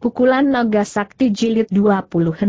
Pukulan Naga Sakti Jilid 26.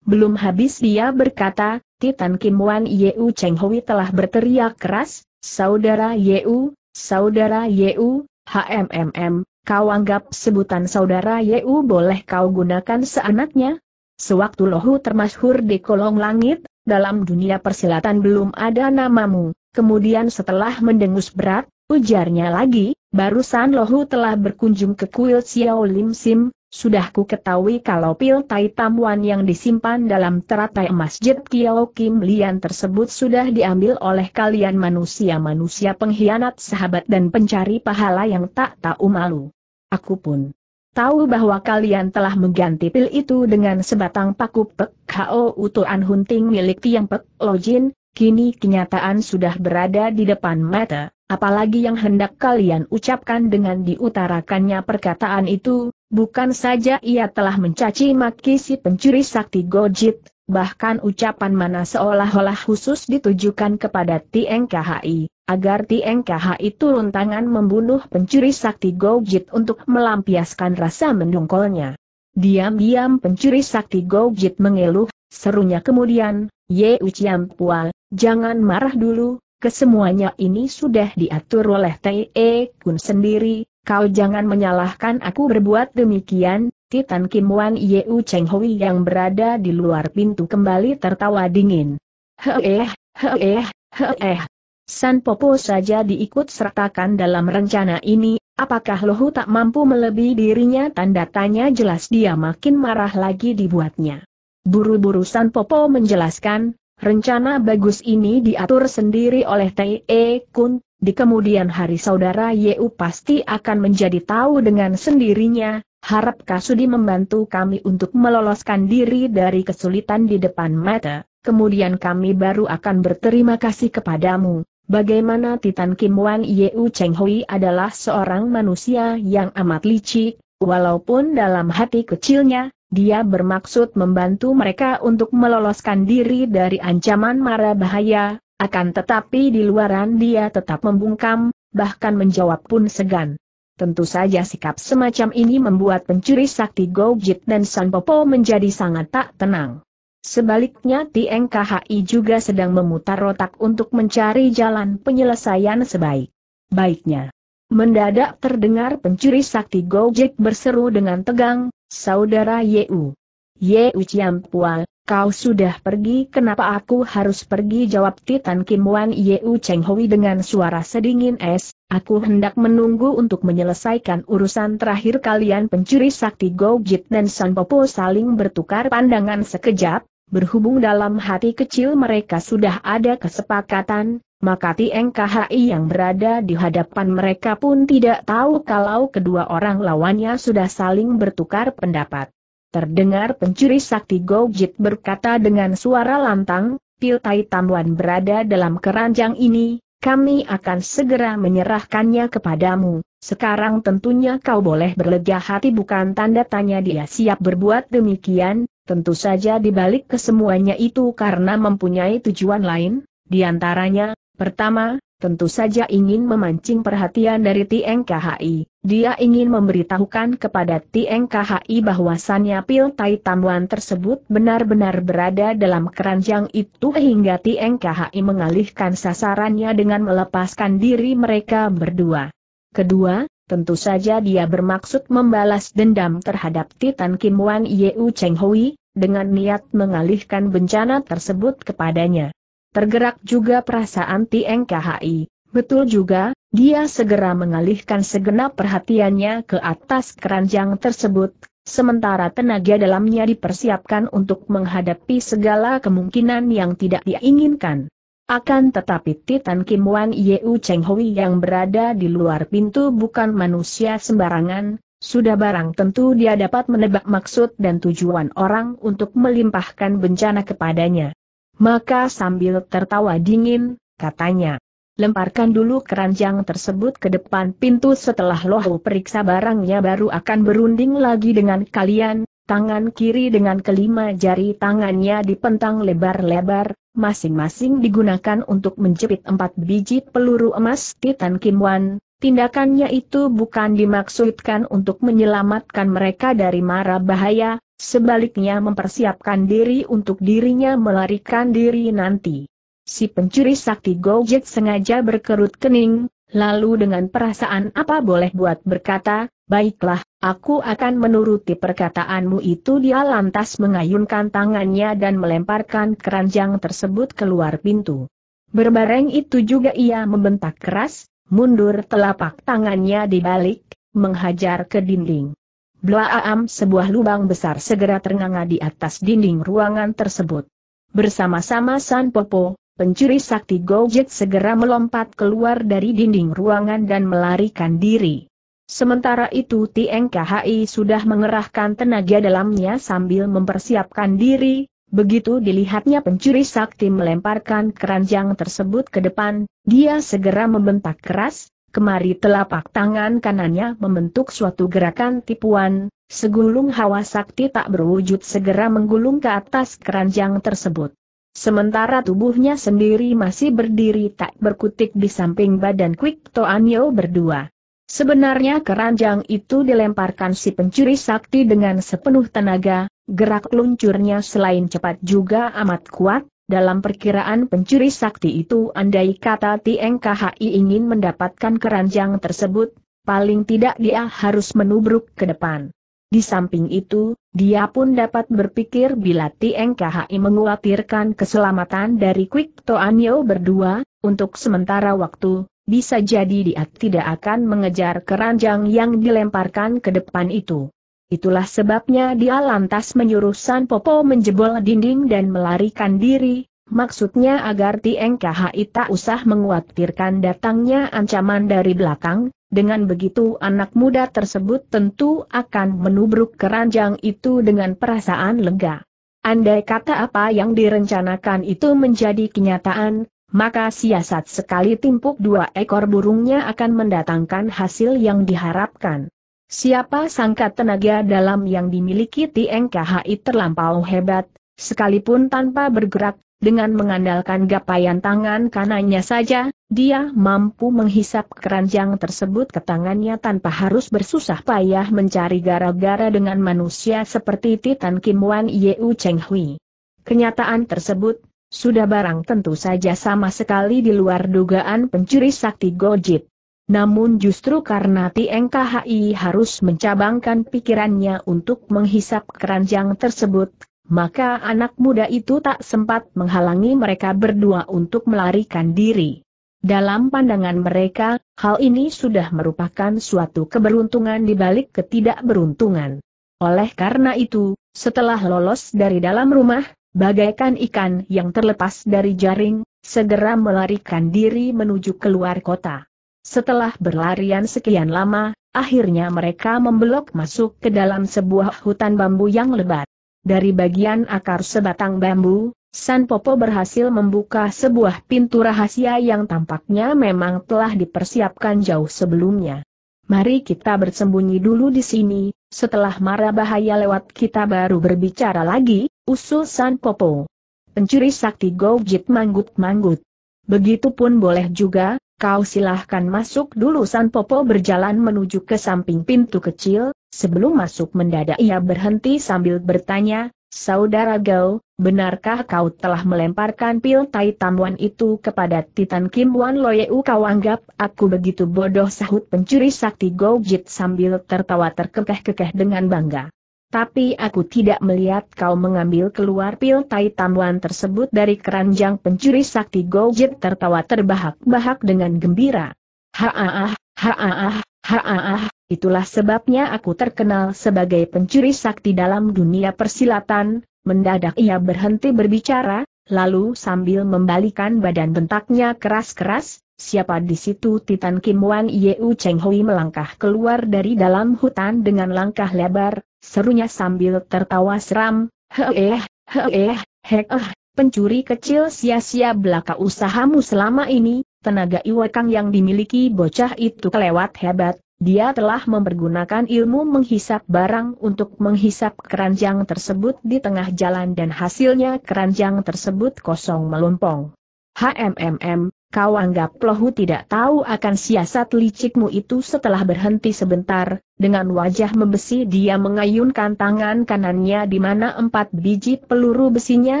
Belum habis dia berkata, Titan Kim Wan Yeu Cheng Hui telah berteriak keras, Saudara Yeu, Saudara Yeu, HMMM, kau anggap sebutan Saudara Yeu boleh kau gunakan seanaknya? Sewaktu lohu termasyhur di kolong langit, dalam dunia persilatan belum ada namamu, kemudian setelah mendengus berat, ujarnya lagi, barusan lohu telah berkunjung ke kuil Xiao Lim Sim, sudah ku ketahui kalau pil tai tamuan yang disimpan dalam teratai masjid Kiao Kim Lian tersebut sudah diambil oleh kalian manusia-manusia pengkhianat sahabat dan pencari pahala yang tak tahu malu. Aku pun tahu bahwa kalian telah mengganti pil itu dengan sebatang paku Pek Hao Utuan Hunting milik Tiang Pek Lojin, kini kenyataan sudah berada di depan mata. Apalagi yang hendak kalian ucapkan dengan diutarakannya perkataan itu, Bukan saja ia telah mencaci maki si pencuri sakti Gojit, bahkan ucapan mana seolah-olah khusus ditujukan kepada TNKHI, agar TNKHI turun tangan membunuh pencuri sakti Gojit untuk melampiaskan rasa mendongkolnya. Diam-diam pencuri sakti Gojit mengeluh, serunya kemudian, Ye Uciam Pual, jangan marah dulu, kesemuanya ini sudah diatur oleh T.E. Kun sendiri, Kau jangan menyalahkan aku berbuat demikian, Titan Kim Wan Yeu Cheng Hui yang berada di luar pintu kembali tertawa dingin. Heeh, heeh, heeh. San Popo saja diikut sertakan dalam rencana ini, apakah Lohu tak mampu melebihi dirinya? Tanda tanya jelas dia makin marah lagi dibuatnya. Buru-buru San Popo menjelaskan, rencana bagus ini diatur sendiri oleh T.E. Kun, di kemudian hari saudara Yeu pasti akan menjadi tahu dengan sendirinya, harap Kasudi membantu kami untuk meloloskan diri dari kesulitan di depan mata, kemudian kami baru akan berterima kasih kepadamu. Bagaimana Titan Kim Wan Yeu Cheng Hui adalah seorang manusia yang amat licik, walaupun dalam hati kecilnya, dia bermaksud membantu mereka untuk meloloskan diri dari ancaman mara bahaya, akan tetapi di luaran dia tetap membungkam, bahkan menjawab pun segan. Tentu saja sikap semacam ini membuat pencuri sakti Gojit dan Sanpopo menjadi sangat tak tenang. Sebaliknya TNKHI juga sedang memutar otak untuk mencari jalan penyelesaian sebaik. Baiknya. Mendadak terdengar pencuri sakti Gojek berseru dengan tegang, Saudara Yeu. Yeu Ciampual, Kau sudah pergi kenapa aku harus pergi jawab Titan Kim Wan Yeu Cheng Hui dengan suara sedingin es, aku hendak menunggu untuk menyelesaikan urusan terakhir kalian pencuri sakti Go Jit dan San Popo saling bertukar pandangan sekejap, berhubung dalam hati kecil mereka sudah ada kesepakatan, maka Tieng KHI yang berada di hadapan mereka pun tidak tahu kalau kedua orang lawannya sudah saling bertukar pendapat. Terdengar pencuri sakti Gojit berkata dengan suara lantang, Piltai Tamwan berada dalam keranjang ini, kami akan segera menyerahkannya kepadamu. Sekarang tentunya kau boleh berlega hati bukan tanda tanya dia siap berbuat demikian, tentu saja dibalik kesemuanya itu karena mempunyai tujuan lain, diantaranya, pertama, tentu saja ingin memancing perhatian dari Tieng KHI. Dia ingin memberitahukan kepada Tieng KHI bahwasannya pil tai tamuan tersebut benar-benar berada dalam keranjang itu hingga Tieng KHI mengalihkan sasarannya dengan melepaskan diri mereka berdua. Kedua, tentu saja dia bermaksud membalas dendam terhadap Titan Kim Wan Yeu Cheng Hui, dengan niat mengalihkan bencana tersebut kepadanya tergerak juga perasaan Tieng KHI. Betul juga, dia segera mengalihkan segenap perhatiannya ke atas keranjang tersebut, sementara tenaga dalamnya dipersiapkan untuk menghadapi segala kemungkinan yang tidak diinginkan. Akan tetapi Titan Kim Wan Yeu Cheng Hui yang berada di luar pintu bukan manusia sembarangan, sudah barang tentu dia dapat menebak maksud dan tujuan orang untuk melimpahkan bencana kepadanya. Maka sambil tertawa dingin, katanya, lemparkan dulu keranjang tersebut ke depan pintu setelah lohu periksa barangnya baru akan berunding lagi dengan kalian, tangan kiri dengan kelima jari tangannya dipentang lebar-lebar, masing-masing digunakan untuk menjepit empat biji peluru emas Titan Wan, Tindakannya itu bukan dimaksudkan untuk menyelamatkan mereka dari mara bahaya, sebaliknya mempersiapkan diri untuk dirinya melarikan diri nanti. Si pencuri sakti Gojek sengaja berkerut kening, lalu dengan perasaan apa boleh buat berkata, baiklah, aku akan menuruti perkataanmu itu dia lantas mengayunkan tangannya dan melemparkan keranjang tersebut keluar pintu. Berbareng itu juga ia membentak keras, mundur telapak tangannya dibalik, menghajar ke dinding. Blaam sebuah lubang besar segera ternganga di atas dinding ruangan tersebut. Bersama-sama San Popo, pencuri sakti Gojek segera melompat keluar dari dinding ruangan dan melarikan diri. Sementara itu TNKHI sudah mengerahkan tenaga dalamnya sambil mempersiapkan diri, Begitu dilihatnya pencuri sakti melemparkan keranjang tersebut ke depan, dia segera membentak keras, kemari telapak tangan kanannya membentuk suatu gerakan tipuan, segulung hawa sakti tak berwujud segera menggulung ke atas keranjang tersebut. Sementara tubuhnya sendiri masih berdiri tak berkutik di samping badan Quick Toanyo berdua. Sebenarnya keranjang itu dilemparkan si pencuri sakti dengan sepenuh tenaga, Gerak luncurnya selain cepat juga amat kuat, dalam perkiraan pencuri sakti itu andai kata TNKHI ingin mendapatkan keranjang tersebut, paling tidak dia harus menubruk ke depan. Di samping itu, dia pun dapat berpikir bila TNKHI KHI menguatirkan keselamatan dari Kwik Toanyo berdua, untuk sementara waktu, bisa jadi dia tidak akan mengejar keranjang yang dilemparkan ke depan itu. Itulah sebabnya dia lantas menyuruh San Popo menjebol dinding dan melarikan diri, maksudnya agar Tieng KHI tak usah menguatirkan datangnya ancaman dari belakang, dengan begitu anak muda tersebut tentu akan menubruk keranjang itu dengan perasaan lega. Andai kata apa yang direncanakan itu menjadi kenyataan, maka siasat sekali timpuk dua ekor burungnya akan mendatangkan hasil yang diharapkan. Siapa sangka tenaga dalam yang dimiliki TNKHI terlampau hebat, sekalipun tanpa bergerak, dengan mengandalkan gapayan tangan kanannya saja, dia mampu menghisap keranjang tersebut ke tangannya tanpa harus bersusah payah mencari gara-gara dengan manusia seperti Titan Kim Wan Yeu Cheng Hui. Kenyataan tersebut, sudah barang tentu saja sama sekali di luar dugaan pencuri sakti Gojit. Namun justru karena TNKHI harus mencabangkan pikirannya untuk menghisap keranjang tersebut, maka anak muda itu tak sempat menghalangi mereka berdua untuk melarikan diri. Dalam pandangan mereka, hal ini sudah merupakan suatu keberuntungan di balik ketidakberuntungan. Oleh karena itu, setelah lolos dari dalam rumah, bagaikan ikan yang terlepas dari jaring, segera melarikan diri menuju keluar kota. Setelah berlarian sekian lama, akhirnya mereka membelok masuk ke dalam sebuah hutan bambu yang lebat. Dari bagian akar sebatang bambu, San Popo berhasil membuka sebuah pintu rahasia yang tampaknya memang telah dipersiapkan jauh sebelumnya. Mari kita bersembunyi dulu di sini, setelah mara bahaya lewat kita baru berbicara lagi, usul San Popo. Pencuri sakti Gojit manggut-manggut. Begitupun boleh juga, Kau silahkan masuk dulu San Popo berjalan menuju ke samping pintu kecil, sebelum masuk mendadak ia berhenti sambil bertanya, Saudara Gao, benarkah kau telah melemparkan pil tai tamuan itu kepada Titan Kim Wan Loyeu kau anggap aku begitu bodoh sahut pencuri sakti Gojit sambil tertawa terkekeh-kekeh dengan bangga tapi aku tidak melihat kau mengambil keluar pil tai tamuan tersebut dari keranjang pencuri sakti Gojit tertawa terbahak-bahak dengan gembira. Haaah, haaah, haaah, itulah sebabnya aku terkenal sebagai pencuri sakti dalam dunia persilatan, mendadak ia berhenti berbicara, lalu sambil membalikan badan bentaknya keras-keras, Siapa di situ Titan Kim Wan Yeu Cheng Hui melangkah keluar dari dalam hutan dengan langkah lebar, Serunya sambil tertawa seram, heeh, heeh, heeh, pencuri kecil sia-sia belaka usahamu selama ini, tenaga iwakang yang dimiliki bocah itu kelewat hebat, dia telah mempergunakan ilmu menghisap barang untuk menghisap keranjang tersebut di tengah jalan dan hasilnya keranjang tersebut kosong melompong. HMMM, kau anggap plohu tidak tahu akan siasat licikmu itu setelah berhenti sebentar, dengan wajah membesi dia mengayunkan tangan kanannya di mana empat biji peluru besinya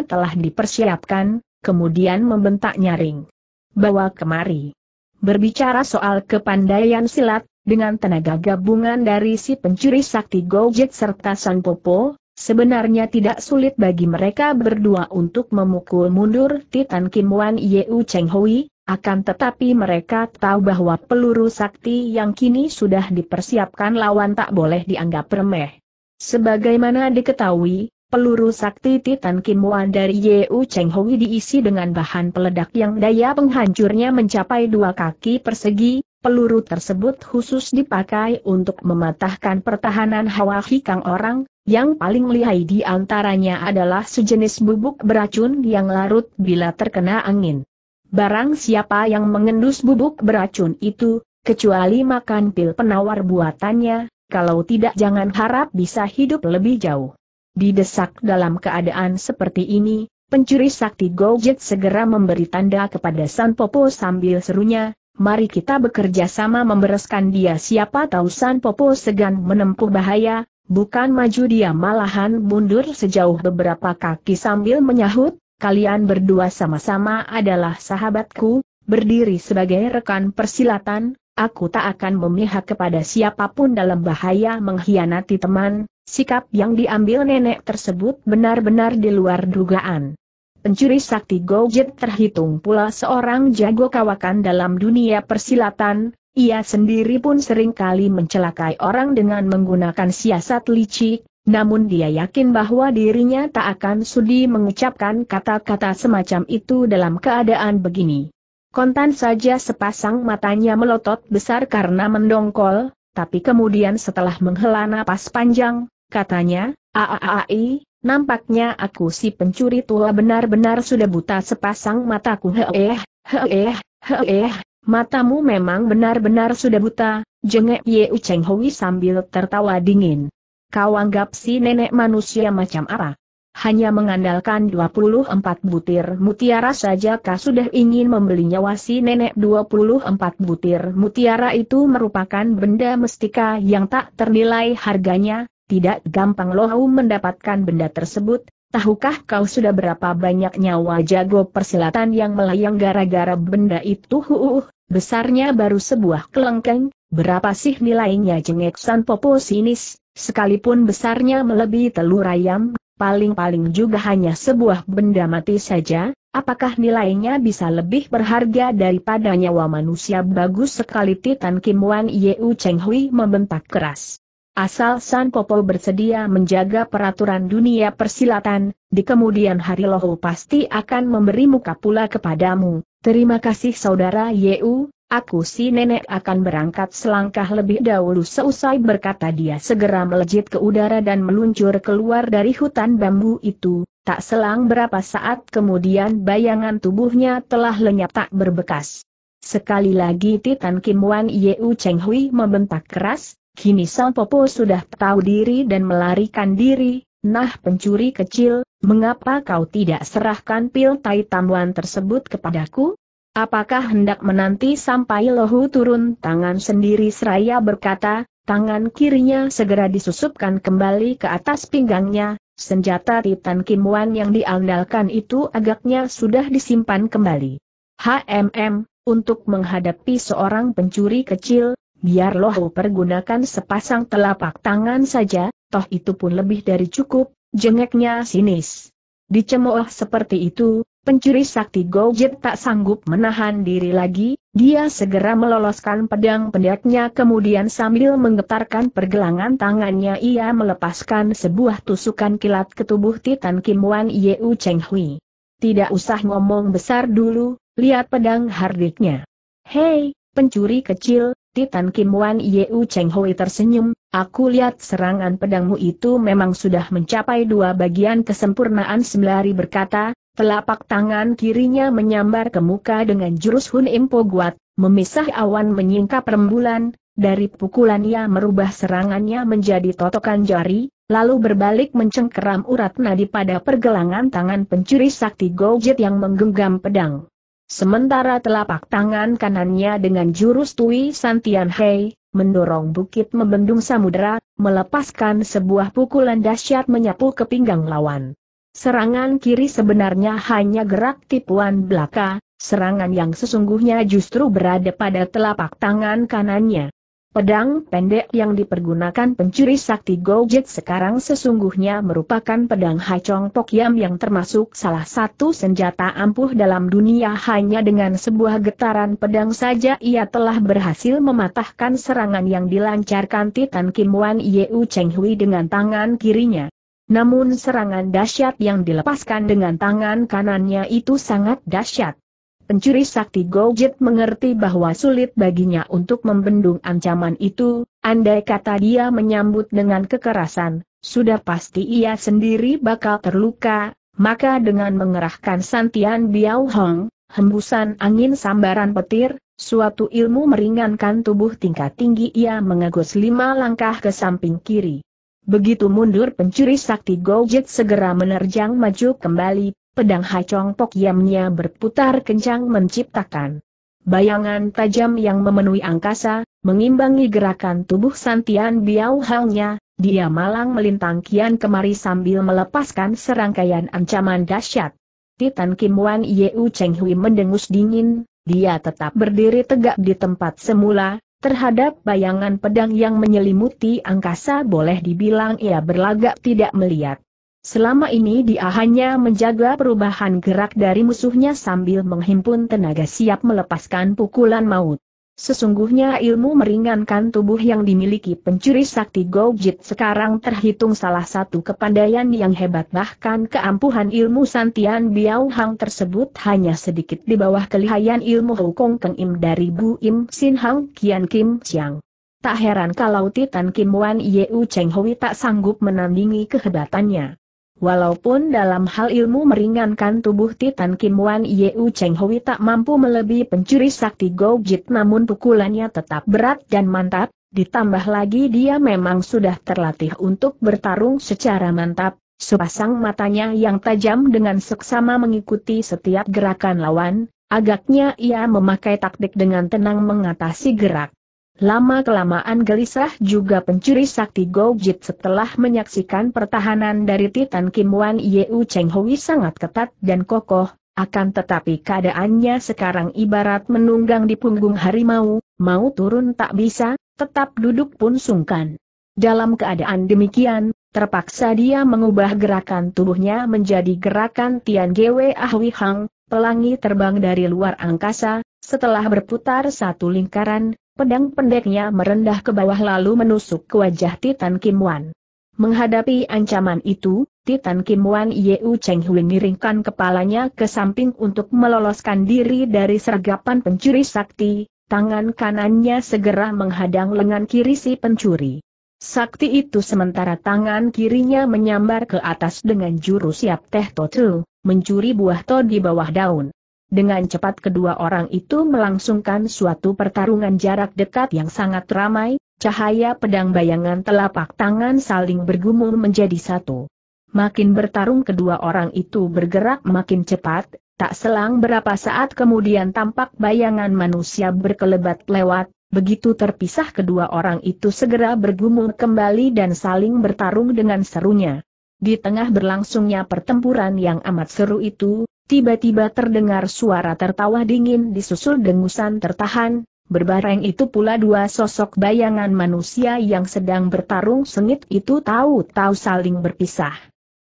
telah dipersiapkan, kemudian membentak nyaring. Bawa kemari. Berbicara soal kepandaian silat, dengan tenaga gabungan dari si pencuri sakti Gojek serta Sang Popo, Sebenarnya tidak sulit bagi mereka berdua untuk memukul mundur Titan Kim Wan Yeu Cheng Hui, akan tetapi mereka tahu bahwa peluru sakti yang kini sudah dipersiapkan lawan tak boleh dianggap remeh. Sebagaimana diketahui, peluru sakti Titan Kim Wan dari Yu Cheng Hui diisi dengan bahan peledak yang daya penghancurnya mencapai dua kaki persegi, peluru tersebut khusus dipakai untuk mematahkan pertahanan hawa hikang orang, yang paling lihai di antaranya adalah sejenis bubuk beracun yang larut bila terkena angin. Barang siapa yang mengendus bubuk beracun itu, kecuali makan pil penawar buatannya, kalau tidak jangan harap bisa hidup lebih jauh. Didesak dalam keadaan seperti ini, pencuri sakti Gojek segera memberi tanda kepada San Popo sambil serunya, mari kita bekerja sama membereskan dia siapa tahu San Popo segan menempuh bahaya, bukan maju dia malahan mundur sejauh beberapa kaki sambil menyahut, kalian berdua sama-sama adalah sahabatku, berdiri sebagai rekan persilatan, aku tak akan memihak kepada siapapun dalam bahaya mengkhianati teman, sikap yang diambil nenek tersebut benar-benar di luar dugaan. Pencuri sakti Gojit terhitung pula seorang jago kawakan dalam dunia persilatan, ia sendiri pun seringkali mencelakai orang dengan menggunakan siasat licik, namun dia yakin bahwa dirinya tak akan sudi mengucapkan kata-kata semacam itu dalam keadaan begini. Kontan saja sepasang matanya melotot besar karena mendongkol, tapi kemudian setelah menghela napas panjang, katanya, Aaai, nampaknya aku si pencuri tua benar-benar sudah buta sepasang mataku heeh, heeh, heeh, matamu memang benar-benar sudah buta, jengek Ye Ucheng Hui sambil tertawa dingin. Kau anggap si nenek manusia macam apa? Hanya mengandalkan 24 butir mutiara saja kau sudah ingin membeli nyawa si nenek 24 butir mutiara itu merupakan benda mestika yang tak ternilai harganya, tidak gampang lohau mendapatkan benda tersebut, Tahukah kau sudah berapa banyak nyawa jago persilatan yang melayang gara-gara benda itu? Huuh, besarnya baru sebuah kelengkeng, berapa sih nilainya jengek San Popo sinis, Sekalipun besarnya melebihi telur ayam, paling-paling juga hanya sebuah benda mati saja, apakah nilainya bisa lebih berharga daripada nyawa manusia bagus sekali Titan Kim Wan Yeu Cheng Hui membentak keras. Asal San Popo bersedia menjaga peraturan dunia persilatan, di kemudian hari Lohu pasti akan memberi muka pula kepadamu. Terima kasih saudara Yeu, Aku si nenek akan berangkat selangkah lebih dahulu seusai berkata dia segera melejit ke udara dan meluncur keluar dari hutan bambu itu, tak selang berapa saat kemudian bayangan tubuhnya telah lenyap tak berbekas. Sekali lagi Titan Kim Wan Yeu Cheng Hui membentak keras, kini Sang Popo sudah tahu diri dan melarikan diri, nah pencuri kecil, mengapa kau tidak serahkan pil tai tamuan tersebut kepadaku? Apakah hendak menanti sampai lohu turun tangan sendiri seraya berkata, tangan kirinya segera disusupkan kembali ke atas pinggangnya, senjata Titan Wan yang diandalkan itu agaknya sudah disimpan kembali. HMM, untuk menghadapi seorang pencuri kecil, biar lohu pergunakan sepasang telapak tangan saja, toh itu pun lebih dari cukup, jengeknya sinis. Dicemooh seperti itu, Pencuri sakti Gojit tak sanggup menahan diri lagi, dia segera meloloskan pedang pendeknya kemudian sambil menggetarkan pergelangan tangannya ia melepaskan sebuah tusukan kilat ke tubuh Titan Kim Wan Yeu Cheng Hui. Tidak usah ngomong besar dulu, lihat pedang hardiknya. Hei, pencuri kecil, Titan Kim Wan Yeu Cheng Hui tersenyum, aku lihat serangan pedangmu itu memang sudah mencapai dua bagian kesempurnaan sembari berkata, Telapak tangan kirinya menyambar ke muka dengan jurus Hun Impo Guat, memisah awan menyingkap rembulan, dari pukulan ia merubah serangannya menjadi totokan jari, lalu berbalik mencengkeram urat nadi pada pergelangan tangan pencuri sakti Gojit yang menggenggam pedang. Sementara telapak tangan kanannya dengan jurus Tui Santian Hei, mendorong bukit membendung samudera, melepaskan sebuah pukulan dahsyat menyapu ke pinggang lawan. Serangan kiri sebenarnya hanya gerak tipuan belaka, serangan yang sesungguhnya justru berada pada telapak tangan kanannya. Pedang pendek yang dipergunakan pencuri sakti Gojek sekarang sesungguhnya merupakan pedang Hacong Pokyam yang termasuk salah satu senjata ampuh dalam dunia hanya dengan sebuah getaran pedang saja ia telah berhasil mematahkan serangan yang dilancarkan Titan Kim Wan Yeu Cheng Hui dengan tangan kirinya. Namun serangan dahsyat yang dilepaskan dengan tangan kanannya itu sangat dahsyat. Pencuri sakti Gojit mengerti bahwa sulit baginya untuk membendung ancaman itu, andai kata dia menyambut dengan kekerasan, sudah pasti ia sendiri bakal terluka, maka dengan mengerahkan Santian Biao Hong, hembusan angin sambaran petir, suatu ilmu meringankan tubuh tingkat tinggi ia mengegus lima langkah ke samping kiri. Begitu mundur pencuri sakti Gojek segera menerjang maju kembali, pedang Hacong pokyamnya berputar kencang menciptakan bayangan tajam yang memenuhi angkasa, mengimbangi gerakan tubuh Santian Biao halnya dia malang melintang kian kemari sambil melepaskan serangkaian ancaman dahsyat. Titan Kim Wan Yeu Cheng Hui mendengus dingin, dia tetap berdiri tegak di tempat semula, Terhadap bayangan pedang yang menyelimuti angkasa boleh dibilang ia berlagak tidak melihat. Selama ini dia hanya menjaga perubahan gerak dari musuhnya sambil menghimpun tenaga siap melepaskan pukulan maut. Sesungguhnya ilmu meringankan tubuh yang dimiliki pencuri sakti Gojit sekarang terhitung salah satu kepandaian yang hebat bahkan keampuhan ilmu Santian Biao Hang tersebut hanya sedikit di bawah kelihayan ilmu Hukong Keng Im dari Bu Im Sin Hang Kian Kim Siang. Tak heran kalau Titan Kim Wan Yeu Cheng Hui tak sanggup menandingi kehebatannya. Walaupun dalam hal ilmu meringankan tubuh Titan Kim Wan Yeu Cheng Hui tak mampu melebihi pencuri sakti Go namun pukulannya tetap berat dan mantap, ditambah lagi dia memang sudah terlatih untuk bertarung secara mantap, sepasang matanya yang tajam dengan seksama mengikuti setiap gerakan lawan, agaknya ia memakai taktik dengan tenang mengatasi gerak Lama-kelamaan gelisah juga pencuri sakti Gojit setelah menyaksikan pertahanan dari Titan Kim Wan Yeu Cheng Hui sangat ketat dan kokoh, akan tetapi keadaannya sekarang ibarat menunggang di punggung harimau, mau turun tak bisa, tetap duduk pun sungkan. Dalam keadaan demikian, terpaksa dia mengubah gerakan tubuhnya menjadi gerakan Tian Gwe Ahui Hang, pelangi terbang dari luar angkasa, setelah berputar satu lingkaran, Pedang pendeknya merendah ke bawah lalu menusuk ke wajah Titan Kim Wan. Menghadapi ancaman itu, Titan Kim Wan Yeu Cheng Hui miringkan kepalanya ke samping untuk meloloskan diri dari sergapan pencuri sakti, tangan kanannya segera menghadang lengan kiri si pencuri. Sakti itu sementara tangan kirinya menyambar ke atas dengan jurus siap teh totu, mencuri buah to di bawah daun. Dengan cepat kedua orang itu melangsungkan suatu pertarungan jarak dekat yang sangat ramai, cahaya pedang bayangan telapak tangan saling bergumul menjadi satu. Makin bertarung kedua orang itu bergerak makin cepat, tak selang berapa saat kemudian tampak bayangan manusia berkelebat lewat, Begitu terpisah kedua orang itu segera bergumul kembali dan saling bertarung dengan serunya. Di tengah berlangsungnya pertempuran yang amat seru itu, tiba-tiba terdengar suara tertawa dingin disusul dengusan tertahan, berbareng itu pula dua sosok bayangan manusia yang sedang bertarung sengit itu tahu-tahu saling berpisah.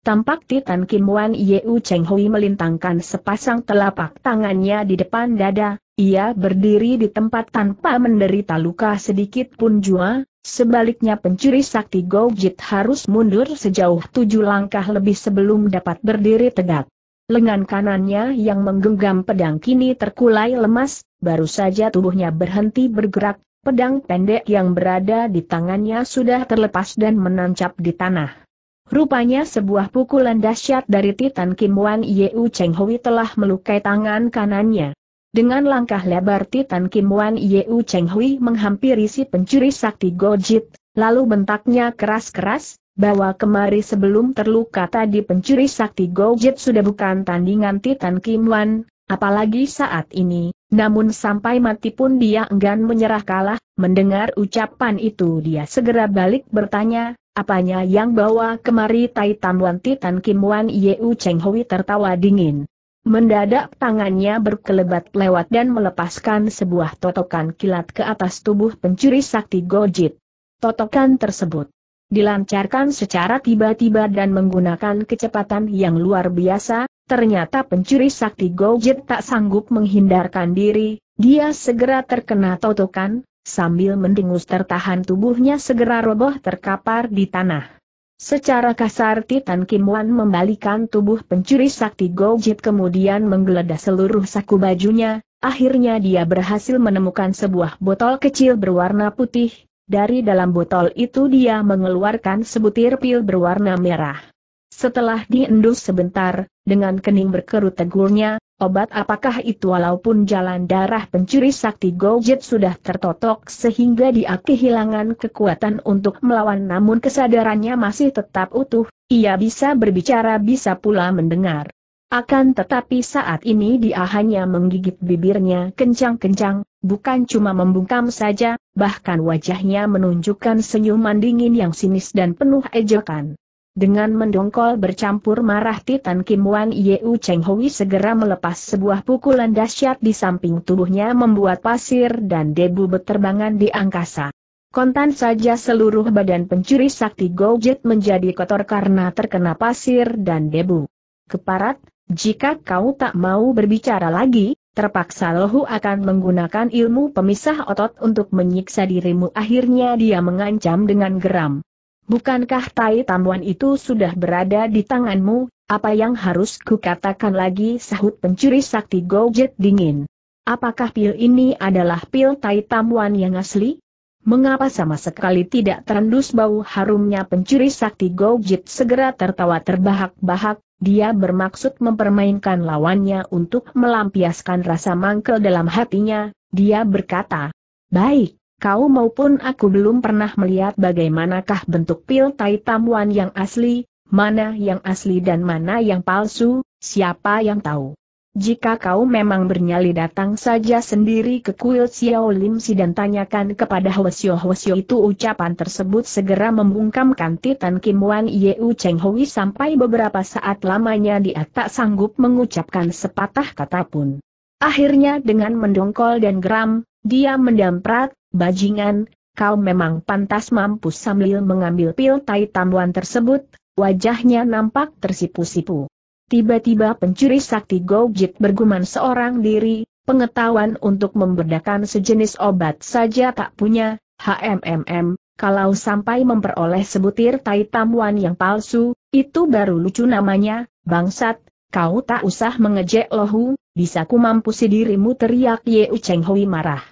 Tampak Titan Kim Wan Yeu Cheng Hui melintangkan sepasang telapak tangannya di depan dada, ia berdiri di tempat tanpa menderita luka sedikit pun jua, Sebaliknya pencuri sakti Gojit harus mundur sejauh tujuh langkah lebih sebelum dapat berdiri tegak. Lengan kanannya yang menggenggam pedang kini terkulai lemas, baru saja tubuhnya berhenti bergerak, pedang pendek yang berada di tangannya sudah terlepas dan menancap di tanah. Rupanya sebuah pukulan dahsyat dari Titan Kim Wan Yeu Cheng Hui telah melukai tangan kanannya. Dengan langkah lebar Titan Kim Wan Yeu Cheng Hui menghampiri si pencuri sakti Gojit, lalu bentaknya keras-keras, bahwa kemari sebelum terluka tadi pencuri sakti Gojit sudah bukan tandingan Titan Kim Wan, apalagi saat ini, namun sampai mati pun dia enggan menyerah kalah, mendengar ucapan itu dia segera balik bertanya, apanya yang bawa kemari Titan Wan Titan Kim Wan Yeu Cheng Hui tertawa dingin. Mendadak tangannya berkelebat lewat dan melepaskan sebuah totokan kilat ke atas tubuh pencuri sakti Gojit. Totokan tersebut dilancarkan secara tiba-tiba dan menggunakan kecepatan yang luar biasa, ternyata pencuri sakti Gojit tak sanggup menghindarkan diri, dia segera terkena totokan, sambil mendengus tertahan tubuhnya segera roboh terkapar di tanah. Secara kasar Titan Kim Wan membalikan tubuh pencuri sakti Gojit kemudian menggeledah seluruh saku bajunya, akhirnya dia berhasil menemukan sebuah botol kecil berwarna putih, dari dalam botol itu dia mengeluarkan sebutir pil berwarna merah. Setelah diendus sebentar, dengan kening berkerut tegurnya, Obat apakah itu walaupun jalan darah pencuri sakti Gojit sudah tertotok sehingga dia kehilangan kekuatan untuk melawan namun kesadarannya masih tetap utuh, ia bisa berbicara bisa pula mendengar. Akan tetapi saat ini dia hanya menggigit bibirnya kencang-kencang, bukan cuma membungkam saja, bahkan wajahnya menunjukkan senyuman dingin yang sinis dan penuh ejekan. Dengan mendongkol bercampur marah Titan Kim Wan Yeu Cheng Hui segera melepas sebuah pukulan dahsyat di samping tubuhnya membuat pasir dan debu berterbangan di angkasa. Kontan saja seluruh badan pencuri sakti Gojit menjadi kotor karena terkena pasir dan debu. Keparat, jika kau tak mau berbicara lagi, terpaksa Lohu akan menggunakan ilmu pemisah otot untuk menyiksa dirimu. Akhirnya dia mengancam dengan geram. Bukankah tai Tamuan itu sudah berada di tanganmu, apa yang harus kukatakan lagi sahut pencuri sakti Gojet dingin. Apakah pil ini adalah pil tai Tamuan yang asli? Mengapa sama sekali tidak terendus bau harumnya pencuri sakti Gojet segera tertawa terbahak-bahak, dia bermaksud mempermainkan lawannya untuk melampiaskan rasa mangkel dalam hatinya, dia berkata, Baik, kau maupun aku belum pernah melihat bagaimanakah bentuk pil tai tamuan yang asli, mana yang asli dan mana yang palsu, siapa yang tahu. Jika kau memang bernyali datang saja sendiri ke kuil Xiao Lim Si dan tanyakan kepada Hwasyo Hwasyo itu ucapan tersebut segera membungkamkan Titan Kim Wan Yeu Cheng Hui sampai beberapa saat lamanya dia tak sanggup mengucapkan sepatah kata pun. Akhirnya dengan mendongkol dan geram, dia mendamprat, bajingan, kau memang pantas mampus sambil mengambil pil tai tambuan tersebut, wajahnya nampak tersipu-sipu. Tiba-tiba pencuri sakti Gojit bergumam seorang diri, pengetahuan untuk membedakan sejenis obat saja tak punya, HMMM, kalau sampai memperoleh sebutir tai tambuan yang palsu, itu baru lucu namanya, bangsat, kau tak usah mengejek lohu, bisa ku si dirimu teriak Ye Ucheng Hui marah.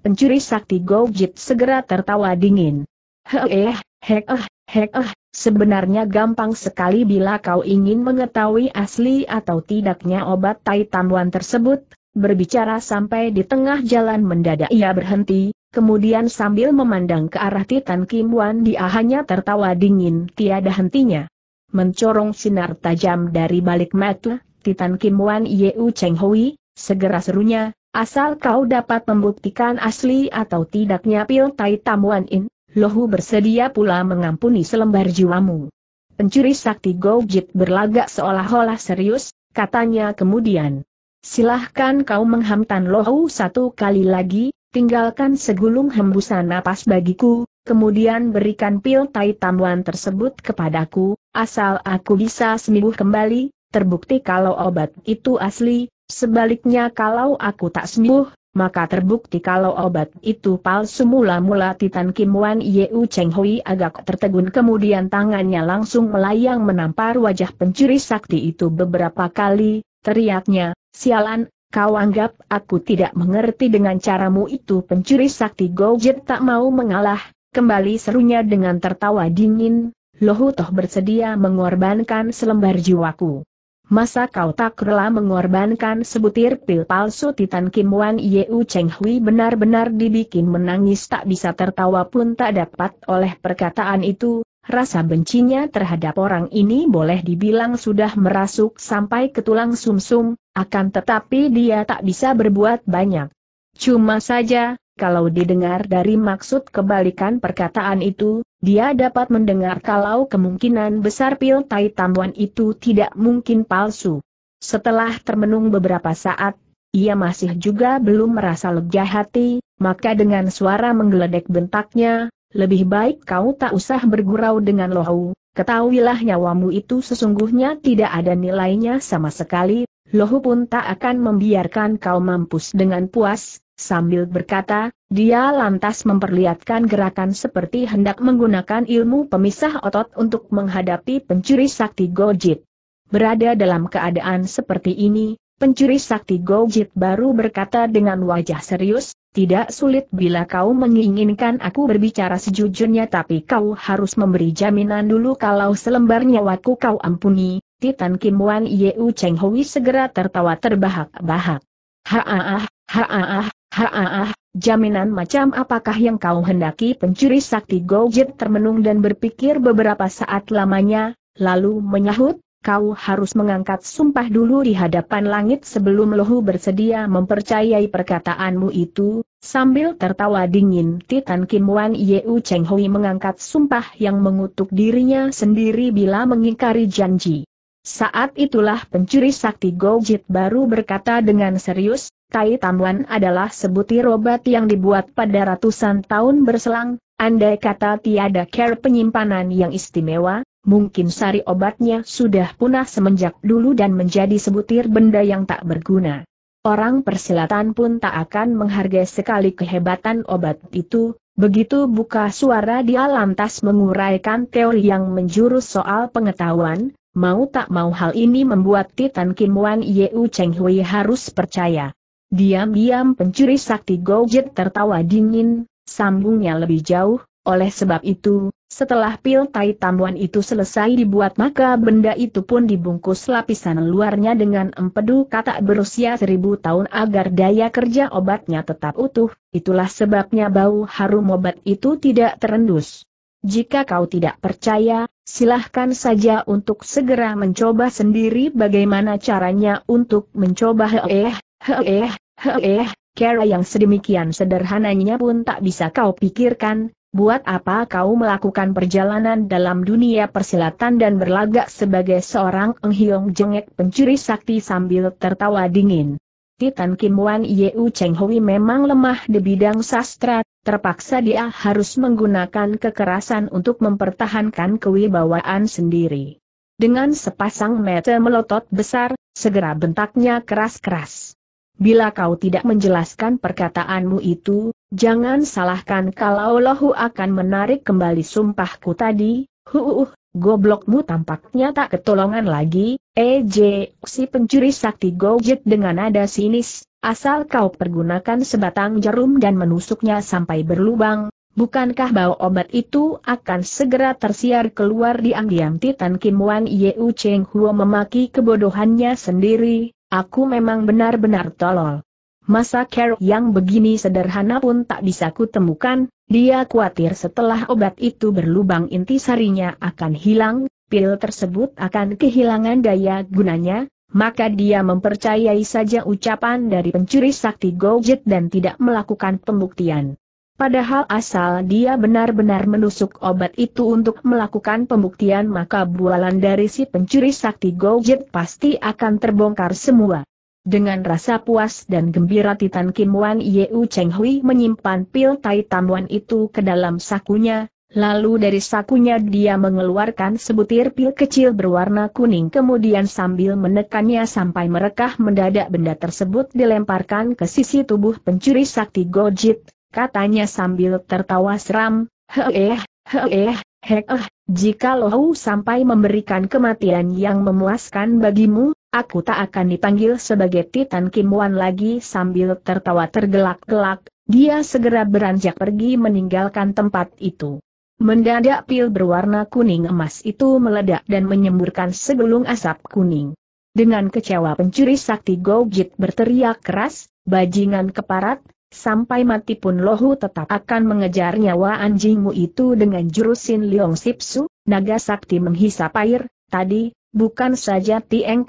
Pencuri sakti Gojit segera tertawa dingin. Heeh, heh, eh, heh, eh, sebenarnya gampang sekali bila kau ingin mengetahui asli atau tidaknya obat tai Tamuan tersebut, berbicara sampai di tengah jalan mendadak ia berhenti, kemudian sambil memandang ke arah Titan Kim Wan dia hanya tertawa dingin tiada hentinya. Mencorong sinar tajam dari balik mata, Titan Kim Wan Yeu Cheng Hui, segera serunya, Asal kau dapat membuktikan asli atau tidaknya pil tai tamuan in, lohu bersedia pula mengampuni selembar jiwamu. Pencuri sakti Gojit berlagak seolah-olah serius, katanya kemudian. Silahkan kau menghamtan lohu satu kali lagi, tinggalkan segulung hembusan napas bagiku, kemudian berikan pil tai tamuan tersebut kepadaku, asal aku bisa sembuh kembali, terbukti kalau obat itu asli, Sebaliknya kalau aku tak sembuh, maka terbukti kalau obat itu palsu mula-mula Titan Kim Wan Yeu Cheng Hui agak tertegun kemudian tangannya langsung melayang menampar wajah pencuri sakti itu beberapa kali, teriaknya, sialan, kau anggap aku tidak mengerti dengan caramu itu pencuri sakti Gojit tak mau mengalah, kembali serunya dengan tertawa dingin, Lohu toh bersedia mengorbankan selembar jiwaku. Masa kau tak rela mengorbankan sebutir pil palsu Titan Kim Wan Yeu Cheng Hui benar-benar dibikin menangis tak bisa tertawa pun tak dapat oleh perkataan itu, rasa bencinya terhadap orang ini boleh dibilang sudah merasuk sampai ke tulang sumsum, akan tetapi dia tak bisa berbuat banyak. Cuma saja, kalau didengar dari maksud kebalikan perkataan itu, dia dapat mendengar kalau kemungkinan besar pil tai tambuan itu tidak mungkin palsu. Setelah termenung beberapa saat, ia masih juga belum merasa lega hati, maka dengan suara menggeledek bentaknya, lebih baik kau tak usah bergurau dengan lohu, ketahuilah nyawamu itu sesungguhnya tidak ada nilainya sama sekali, lohu pun tak akan membiarkan kau mampus dengan puas, Sambil berkata, dia lantas memperlihatkan gerakan seperti hendak menggunakan ilmu pemisah otot untuk menghadapi pencuri sakti Gojit. Berada dalam keadaan seperti ini, pencuri sakti Gojit baru berkata dengan wajah serius, tidak sulit bila kau menginginkan aku berbicara sejujurnya tapi kau harus memberi jaminan dulu kalau selembar nyawaku kau ampuni, Titan Kim Wan Yeu Cheng Hui segera tertawa terbahak-bahak. Haaah, haaah, Haaah, jaminan macam apakah yang kau hendaki pencuri sakti Gojit termenung dan berpikir beberapa saat lamanya, lalu menyahut, kau harus mengangkat sumpah dulu di hadapan langit sebelum lohu bersedia mempercayai perkataanmu itu, sambil tertawa dingin Titan Kim Wan Yeu Cheng Hui mengangkat sumpah yang mengutuk dirinya sendiri bila mengingkari janji. Saat itulah pencuri sakti Gojit baru berkata dengan serius, Tai Tamwan adalah sebutir obat yang dibuat pada ratusan tahun berselang, andai kata tiada care penyimpanan yang istimewa, mungkin sari obatnya sudah punah semenjak dulu dan menjadi sebutir benda yang tak berguna. Orang persilatan pun tak akan menghargai sekali kehebatan obat itu, begitu buka suara dia lantas menguraikan teori yang menjurus soal pengetahuan, Mau tak mau hal ini membuat Titan Kim Wan Yeu Cheng Hui harus percaya. Diam-diam pencuri sakti Gojit tertawa dingin, sambungnya lebih jauh, oleh sebab itu, setelah pil tai tamuan itu selesai dibuat maka benda itu pun dibungkus lapisan luarnya dengan empedu kata berusia seribu tahun agar daya kerja obatnya tetap utuh, itulah sebabnya bau harum obat itu tidak terendus. Jika kau tidak percaya, silahkan saja untuk segera mencoba sendiri bagaimana caranya untuk mencoba heeh, heeh, heeh, cara yang sedemikian sederhananya pun tak bisa kau pikirkan, buat apa kau melakukan perjalanan dalam dunia persilatan dan berlagak sebagai seorang enghiong jengek pencuri sakti sambil tertawa dingin. Tan Kim Wan Yeu Cheng Hui memang lemah di bidang sastra, terpaksa dia harus menggunakan kekerasan untuk mempertahankan kewibawaan sendiri. Dengan sepasang mata melotot besar, segera bentaknya keras-keras. Bila kau tidak menjelaskan perkataanmu itu, jangan salahkan kalau Lohu akan menarik kembali sumpahku tadi, huuh, Goblokmu tampaknya tak ketolongan lagi, EJ, eh, si pencuri sakti Gojek dengan nada sinis, asal kau pergunakan sebatang jarum dan menusuknya sampai berlubang, bukankah bau obat itu akan segera tersiar keluar di diam Titan Kim Wan Yeu Cheng Huo memaki kebodohannya sendiri, aku memang benar-benar tolol. Masa care yang begini sederhana pun tak bisa kutemukan, dia khawatir setelah obat itu berlubang inti sarinya akan hilang, pil tersebut akan kehilangan daya gunanya, maka dia mempercayai saja ucapan dari pencuri sakti Gojit dan tidak melakukan pembuktian. Padahal asal dia benar-benar menusuk obat itu untuk melakukan pembuktian maka bualan dari si pencuri sakti Gojit pasti akan terbongkar semua. Dengan rasa puas dan gembira Titan Kim Wan Yeu Cheng Hui menyimpan pil tai tamuan itu ke dalam sakunya, lalu dari sakunya dia mengeluarkan sebutir pil kecil berwarna kuning kemudian sambil menekannya sampai merekah mendadak benda tersebut dilemparkan ke sisi tubuh pencuri sakti Gojit, katanya sambil tertawa seram, heeh, heeh, heeh, jika Lohu sampai memberikan kematian yang memuaskan bagimu, Aku tak akan dipanggil sebagai Titan Kim Wan lagi sambil tertawa tergelak-gelak, dia segera beranjak pergi meninggalkan tempat itu. Mendadak pil berwarna kuning emas itu meledak dan menyemburkan segelung asap kuning. Dengan kecewa pencuri sakti Gojit berteriak keras, bajingan keparat, sampai mati pun Lohu tetap akan mengejar nyawa anjingmu itu dengan jurusin Liong Sipsu, naga sakti menghisap air, tadi, bukan saja Tieng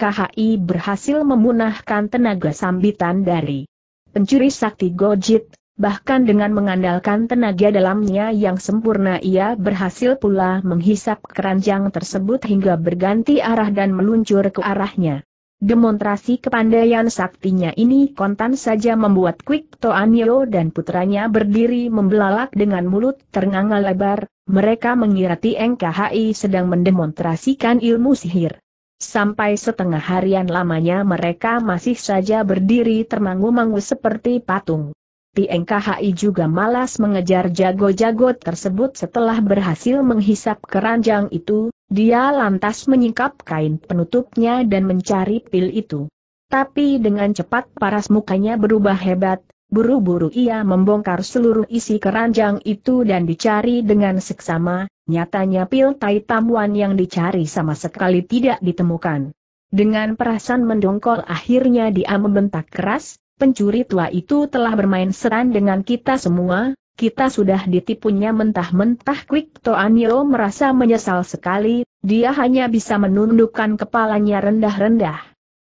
berhasil memunahkan tenaga sambitan dari pencuri sakti Gojit, bahkan dengan mengandalkan tenaga dalamnya yang sempurna ia berhasil pula menghisap keranjang tersebut hingga berganti arah dan meluncur ke arahnya. Demonstrasi kepandaian saktinya ini kontan saja membuat Quick Toanio dan putranya berdiri membelalak dengan mulut ternganga lebar, mereka mengira Tieng KHI sedang mendemonstrasikan ilmu sihir. Sampai setengah harian lamanya mereka masih saja berdiri termangu-mangu seperti patung. Tieng KHI juga malas mengejar jago-jago tersebut setelah berhasil menghisap keranjang itu, dia lantas menyingkap kain penutupnya dan mencari pil itu. Tapi dengan cepat paras mukanya berubah hebat, buru-buru ia membongkar seluruh isi keranjang itu dan dicari dengan seksama, nyatanya pil tai tamuan yang dicari sama sekali tidak ditemukan. Dengan perasaan mendongkol akhirnya dia membentak keras, pencuri tua itu telah bermain seran dengan kita semua, kita sudah ditipunya mentah-mentah Quick Toanio merasa menyesal sekali, dia hanya bisa menundukkan kepalanya rendah-rendah.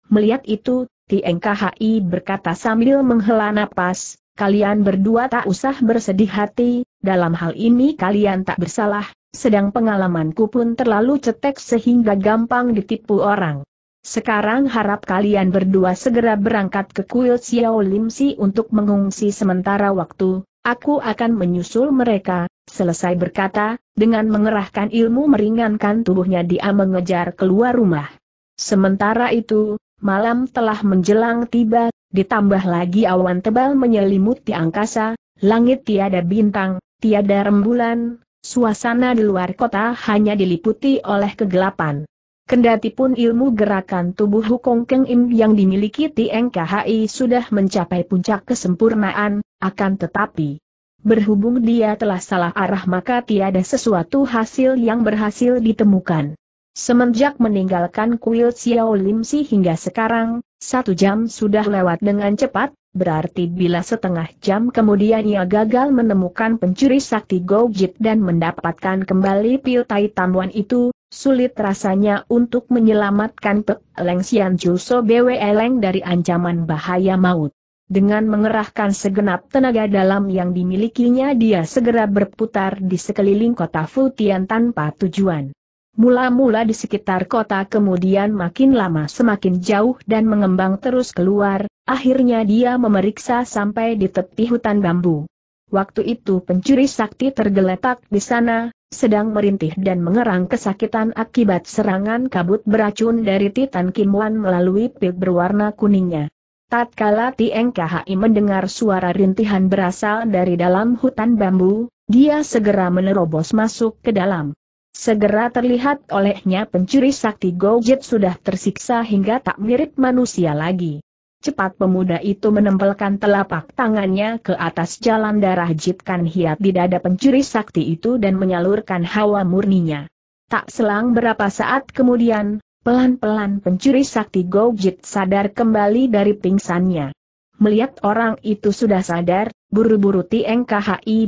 Melihat itu, TNKHI berkata sambil menghela napas, kalian berdua tak usah bersedih hati, dalam hal ini kalian tak bersalah, sedang pengalamanku pun terlalu cetek sehingga gampang ditipu orang. Sekarang harap kalian berdua segera berangkat ke kuil Xiao Limsi untuk mengungsi sementara waktu, Aku akan menyusul mereka, selesai berkata, dengan mengerahkan ilmu meringankan tubuhnya dia mengejar keluar rumah. Sementara itu, malam telah menjelang tiba, ditambah lagi awan tebal menyelimuti angkasa, langit tiada bintang, tiada rembulan, suasana di luar kota hanya diliputi oleh kegelapan. Kendati pun ilmu gerakan tubuh Hukong Keng Im yang dimiliki T.N.K.H.I sudah mencapai puncak kesempurnaan, akan tetapi, berhubung dia telah salah arah maka tiada sesuatu hasil yang berhasil ditemukan. Semenjak meninggalkan kuil Xiao Lim Si hingga sekarang, satu jam sudah lewat dengan cepat, berarti bila setengah jam kemudian ia gagal menemukan pencuri sakti Gojit dan mendapatkan kembali pil tai tamuan itu, sulit rasanya untuk menyelamatkan Pek Leng Sian Juso Bwe Leng dari ancaman bahaya maut. Dengan mengerahkan segenap tenaga dalam yang dimilikinya dia segera berputar di sekeliling kota Futian tanpa tujuan. Mula-mula di sekitar kota kemudian makin lama semakin jauh dan mengembang terus keluar, akhirnya dia memeriksa sampai di tepi hutan bambu. Waktu itu pencuri sakti tergeletak di sana, sedang merintih dan mengerang kesakitan akibat serangan kabut beracun dari Titan Kimuan melalui pil berwarna kuningnya. Tatkala Tieng KHI mendengar suara rintihan berasal dari dalam hutan bambu, dia segera menerobos masuk ke dalam. Segera terlihat olehnya pencuri sakti Gojit sudah tersiksa hingga tak mirip manusia lagi. Cepat pemuda itu menempelkan telapak tangannya ke atas jalan darah Jitkan Hiat di dada pencuri sakti itu dan menyalurkan hawa murninya. Tak selang berapa saat kemudian, Pelan-pelan pencuri sakti Gojit sadar kembali dari pingsannya. Melihat orang itu sudah sadar, buru-buru Tieng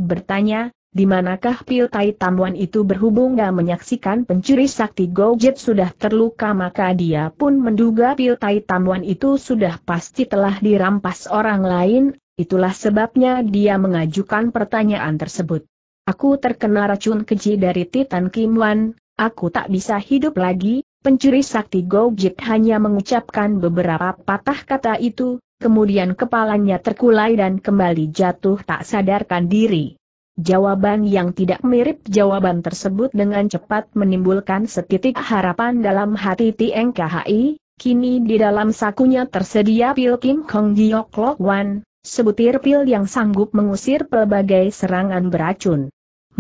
bertanya, di manakah pil Tai Tamuan itu berhubung gak menyaksikan pencuri sakti Gojit sudah terluka maka dia pun menduga pil Tai Tamuan itu sudah pasti telah dirampas orang lain, itulah sebabnya dia mengajukan pertanyaan tersebut. Aku terkena racun keji dari Titan Kim Wan, aku tak bisa hidup lagi, Pencuri sakti Gojit hanya mengucapkan beberapa patah kata itu, kemudian kepalanya terkulai dan kembali jatuh tak sadarkan diri. Jawaban yang tidak mirip jawaban tersebut dengan cepat menimbulkan setitik harapan dalam hati TNKHI, kini di dalam sakunya tersedia pil King Kong Giok Lok Wan, sebutir pil yang sanggup mengusir pelbagai serangan beracun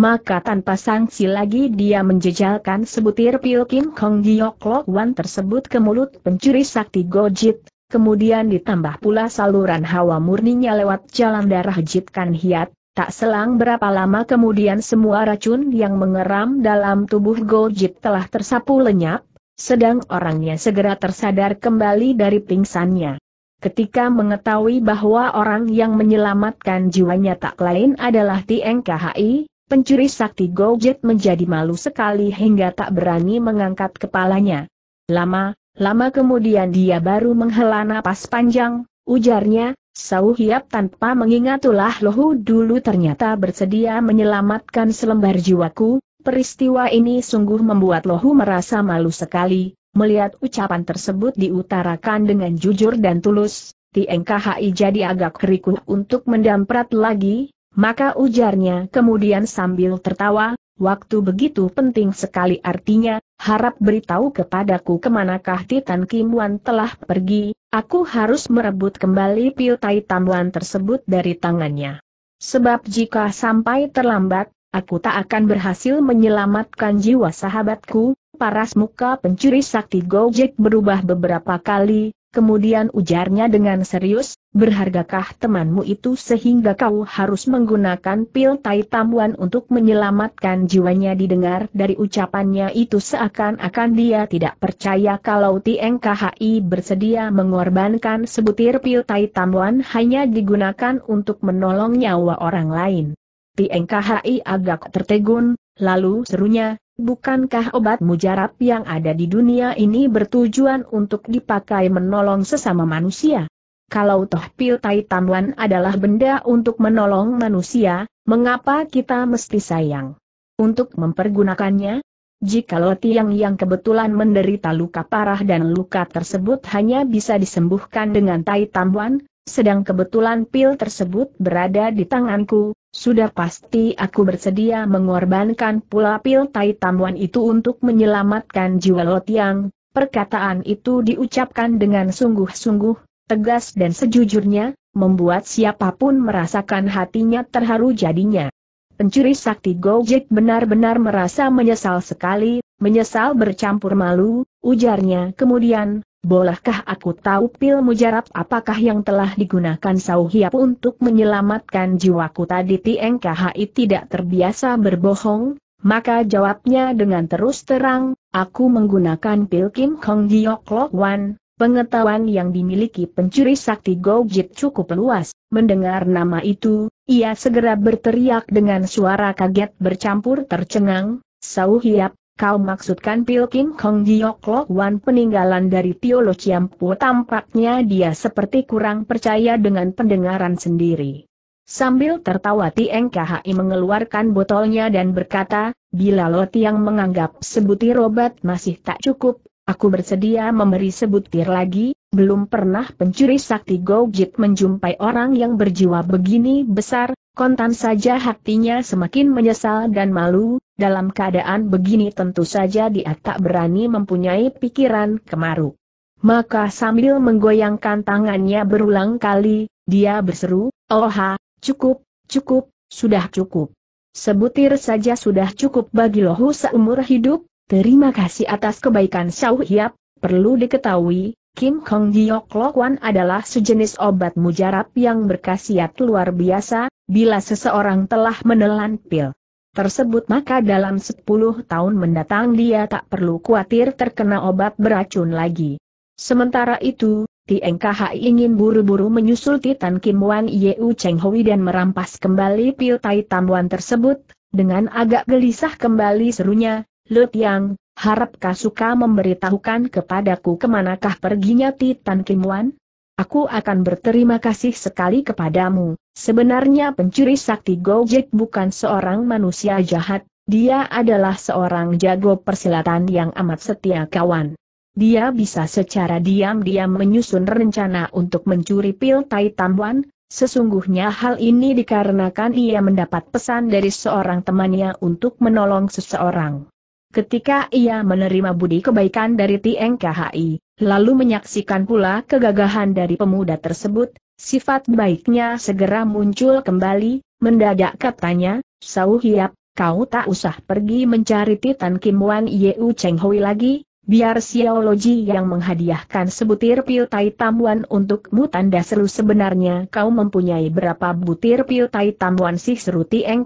maka tanpa sanksi lagi dia menjejalkan sebutir pil Kim Kong Giok Lok Wan tersebut ke mulut pencuri sakti Gojit, kemudian ditambah pula saluran hawa murninya lewat jalan darah Jit Kan Hiat, Tak selang berapa lama kemudian semua racun yang mengeram dalam tubuh Gojit telah tersapu lenyap, sedang orangnya segera tersadar kembali dari pingsannya. Ketika mengetahui bahwa orang yang menyelamatkan jiwanya tak lain adalah Tieng Khai, Pencuri sakti Gojet menjadi malu sekali hingga tak berani mengangkat kepalanya. Lama, lama kemudian dia baru menghela napas panjang, ujarnya, Sau Hiap tanpa mengingatulah lohu dulu ternyata bersedia menyelamatkan selembar jiwaku, peristiwa ini sungguh membuat lohu merasa malu sekali, melihat ucapan tersebut diutarakan dengan jujur dan tulus, Tieng jadi agak kerikuh untuk mendamprat lagi, maka ujarnya kemudian sambil tertawa, waktu begitu penting sekali artinya, harap beritahu kepadaku kemanakah Titan Kim Wan telah pergi, aku harus merebut kembali pil Tai Tam Wan tersebut dari tangannya. Sebab jika sampai terlambat, aku tak akan berhasil menyelamatkan jiwa sahabatku, paras muka pencuri sakti Gojek berubah beberapa kali, Kemudian ujarnya dengan serius, berhargakah temanmu itu sehingga kau harus menggunakan pil tai tamuan untuk menyelamatkan jiwanya didengar dari ucapannya itu seakan-akan dia tidak percaya kalau TNKHI bersedia mengorbankan sebutir pil tai tamuan hanya digunakan untuk menolong nyawa orang lain. TNKHI agak tertegun, lalu serunya, Bukankah obat mujarab yang ada di dunia ini bertujuan untuk dipakai menolong sesama manusia? Kalau toh pil tai tamuan adalah benda untuk menolong manusia, mengapa kita mesti sayang? Untuk mempergunakannya? Jikalau tiang yang kebetulan menderita luka parah dan luka tersebut hanya bisa disembuhkan dengan tai tamuan, sedang kebetulan pil tersebut berada di tanganku, sudah pasti aku bersedia mengorbankan pula pil tai tamuan itu untuk menyelamatkan jiwa Lotiang. Perkataan itu diucapkan dengan sungguh-sungguh, tegas dan sejujurnya, membuat siapapun merasakan hatinya terharu jadinya. Pencuri sakti Gojek benar-benar merasa menyesal sekali, menyesal bercampur malu, ujarnya kemudian, Bolehkah aku tahu pil mujarab apakah yang telah digunakan Sau untuk menyelamatkan jiwaku tadi TNKHI tidak terbiasa berbohong? Maka jawabnya dengan terus terang, aku menggunakan pil Kim Hong Giok Lok Wan, Pengetahuan yang dimiliki pencuri sakti Gojit cukup luas. Mendengar nama itu, ia segera berteriak dengan suara kaget bercampur tercengang, sauhiap. Kau maksudkan Pil Kim Kong Giok Lok Wan peninggalan dari Tio Lo Po. tampaknya dia seperti kurang percaya dengan pendengaran sendiri. Sambil tertawa Tieng KHI mengeluarkan botolnya dan berkata, bila Lo Tiang menganggap sebutir obat masih tak cukup, aku bersedia memberi sebutir lagi, belum pernah pencuri sakti Gojit menjumpai orang yang berjiwa begini besar, Kontan saja hatinya semakin menyesal dan malu, dalam keadaan begini tentu saja dia tak berani mempunyai pikiran kemaru. Maka sambil menggoyangkan tangannya berulang kali, dia berseru, Oha, cukup, cukup, sudah cukup. Sebutir saja sudah cukup bagi lohu seumur hidup, terima kasih atas kebaikan Xiao Hiap, perlu diketahui, Kim Kong Giok Lokwan adalah sejenis obat mujarab yang berkhasiat luar biasa, bila seseorang telah menelan pil tersebut maka dalam 10 tahun mendatang dia tak perlu khawatir terkena obat beracun lagi. Sementara itu, Tieng ingin buru-buru menyusul Titan Kim Wan Yeu Cheng Hui dan merampas kembali pil tai tambuan tersebut, dengan agak gelisah kembali serunya, Lut Yang, Harap Suka memberitahukan kepadaku kemanakah perginya Titan Kim Wan? Aku akan berterima kasih sekali kepadamu. Sebenarnya pencuri sakti Gojek bukan seorang manusia jahat, dia adalah seorang jago persilatan yang amat setia kawan. Dia bisa secara diam-diam menyusun rencana untuk mencuri pil Tai Wan. sesungguhnya hal ini dikarenakan ia mendapat pesan dari seorang temannya untuk menolong seseorang. Ketika ia menerima budi kebaikan dari Tieng lalu menyaksikan pula kegagahan dari pemuda tersebut, sifat baiknya segera muncul kembali, mendadak katanya, Sau Hiap, kau tak usah pergi mencari Titan Kim Wan Yeu Cheng Hui lagi, biar Xiaologi yang menghadiahkan sebutir pil tai tamuan untukmu tanda seru sebenarnya kau mempunyai berapa butir pil tai tamuan sih seru Tieng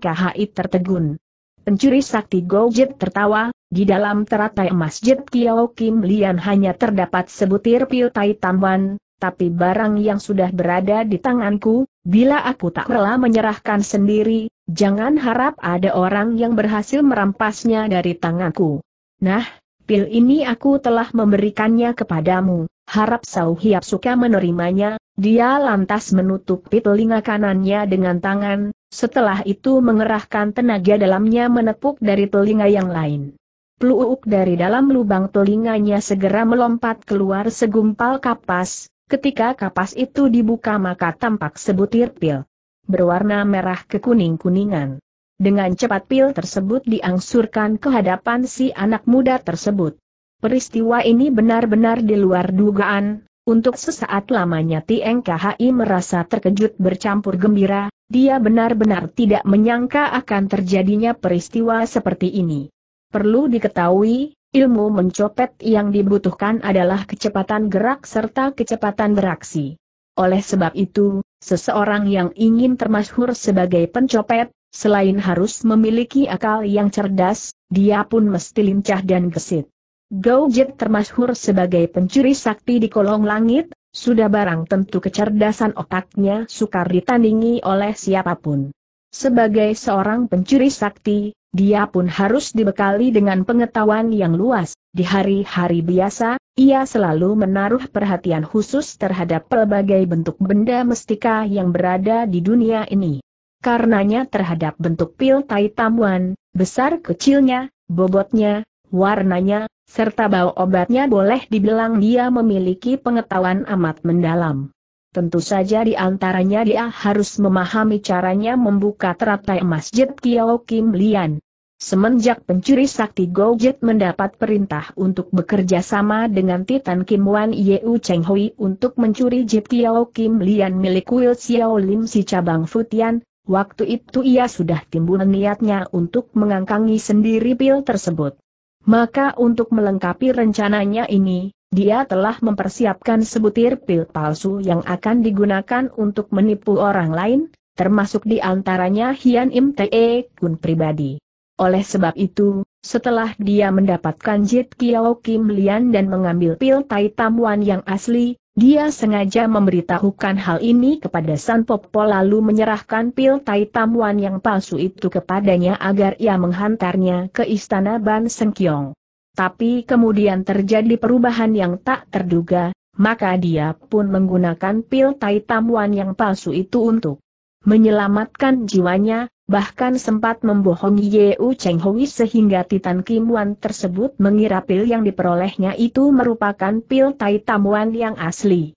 tertegun. Pencuri sakti Gojit tertawa, di dalam teratai masjid Kiao Kim Lian hanya terdapat sebutir piutai tai tamban, tapi barang yang sudah berada di tanganku, bila aku tak rela menyerahkan sendiri, jangan harap ada orang yang berhasil merampasnya dari tanganku. Nah, pil ini aku telah memberikannya kepadamu. Harap Sau Hiap suka menerimanya, dia lantas menutupi telinga kanannya dengan tangan, setelah itu mengerahkan tenaga dalamnya menepuk dari telinga yang lain. Pluuk dari dalam lubang telinganya segera melompat keluar segumpal kapas, ketika kapas itu dibuka maka tampak sebutir pil. Berwarna merah kekuning-kuningan. Dengan cepat pil tersebut diangsurkan ke hadapan si anak muda tersebut. Peristiwa ini benar-benar di luar dugaan, untuk sesaat lamanya TNKHI merasa terkejut bercampur gembira, dia benar-benar tidak menyangka akan terjadinya peristiwa seperti ini. Perlu diketahui, ilmu mencopet yang dibutuhkan adalah kecepatan gerak serta kecepatan beraksi. Oleh sebab itu, seseorang yang ingin termasyhur sebagai pencopet, selain harus memiliki akal yang cerdas, dia pun mesti lincah dan gesit. Gaujet termasyhur sebagai pencuri sakti di kolong langit, sudah barang tentu kecerdasan otaknya sukar ditandingi oleh siapapun. Sebagai seorang pencuri sakti, dia pun harus dibekali dengan pengetahuan yang luas. Di hari-hari biasa, ia selalu menaruh perhatian khusus terhadap pelbagai bentuk benda mestika yang berada di dunia ini. Karenanya terhadap bentuk pil tai tamuan, besar kecilnya, bobotnya, warnanya, serta bau obatnya boleh dibilang dia memiliki pengetahuan amat mendalam. Tentu saja di antaranya dia harus memahami caranya membuka teratai masjid Kiao Kim Lian. Semenjak pencuri sakti Gojit mendapat perintah untuk bekerja sama dengan Titan Kim Wan Yeu Cheng Hui untuk mencuri Jit Kiao Kim Lian milik Wil Xiao Lim si cabang Futian, waktu itu ia sudah timbul niatnya untuk mengangkangi sendiri pil tersebut. Maka untuk melengkapi rencananya ini, dia telah mempersiapkan sebutir pil palsu yang akan digunakan untuk menipu orang lain, termasuk di antaranya Hian Im Te Kun pribadi. Oleh sebab itu, setelah dia mendapatkan Jit Kiao Kim Lian dan mengambil pil tai Tam Wan yang asli, dia sengaja memberitahukan hal ini kepada San Popo lalu menyerahkan pil tai tamuan yang palsu itu kepadanya agar ia menghantarnya ke istana Ban Sengkyong. Tapi kemudian terjadi perubahan yang tak terduga, maka dia pun menggunakan pil tai tamuan yang palsu itu untuk menyelamatkan jiwanya, bahkan sempat membohongi Yeu Cheng Hui sehingga Titan Kim Wan tersebut mengira pil yang diperolehnya itu merupakan pil Tai Tam Wan yang asli.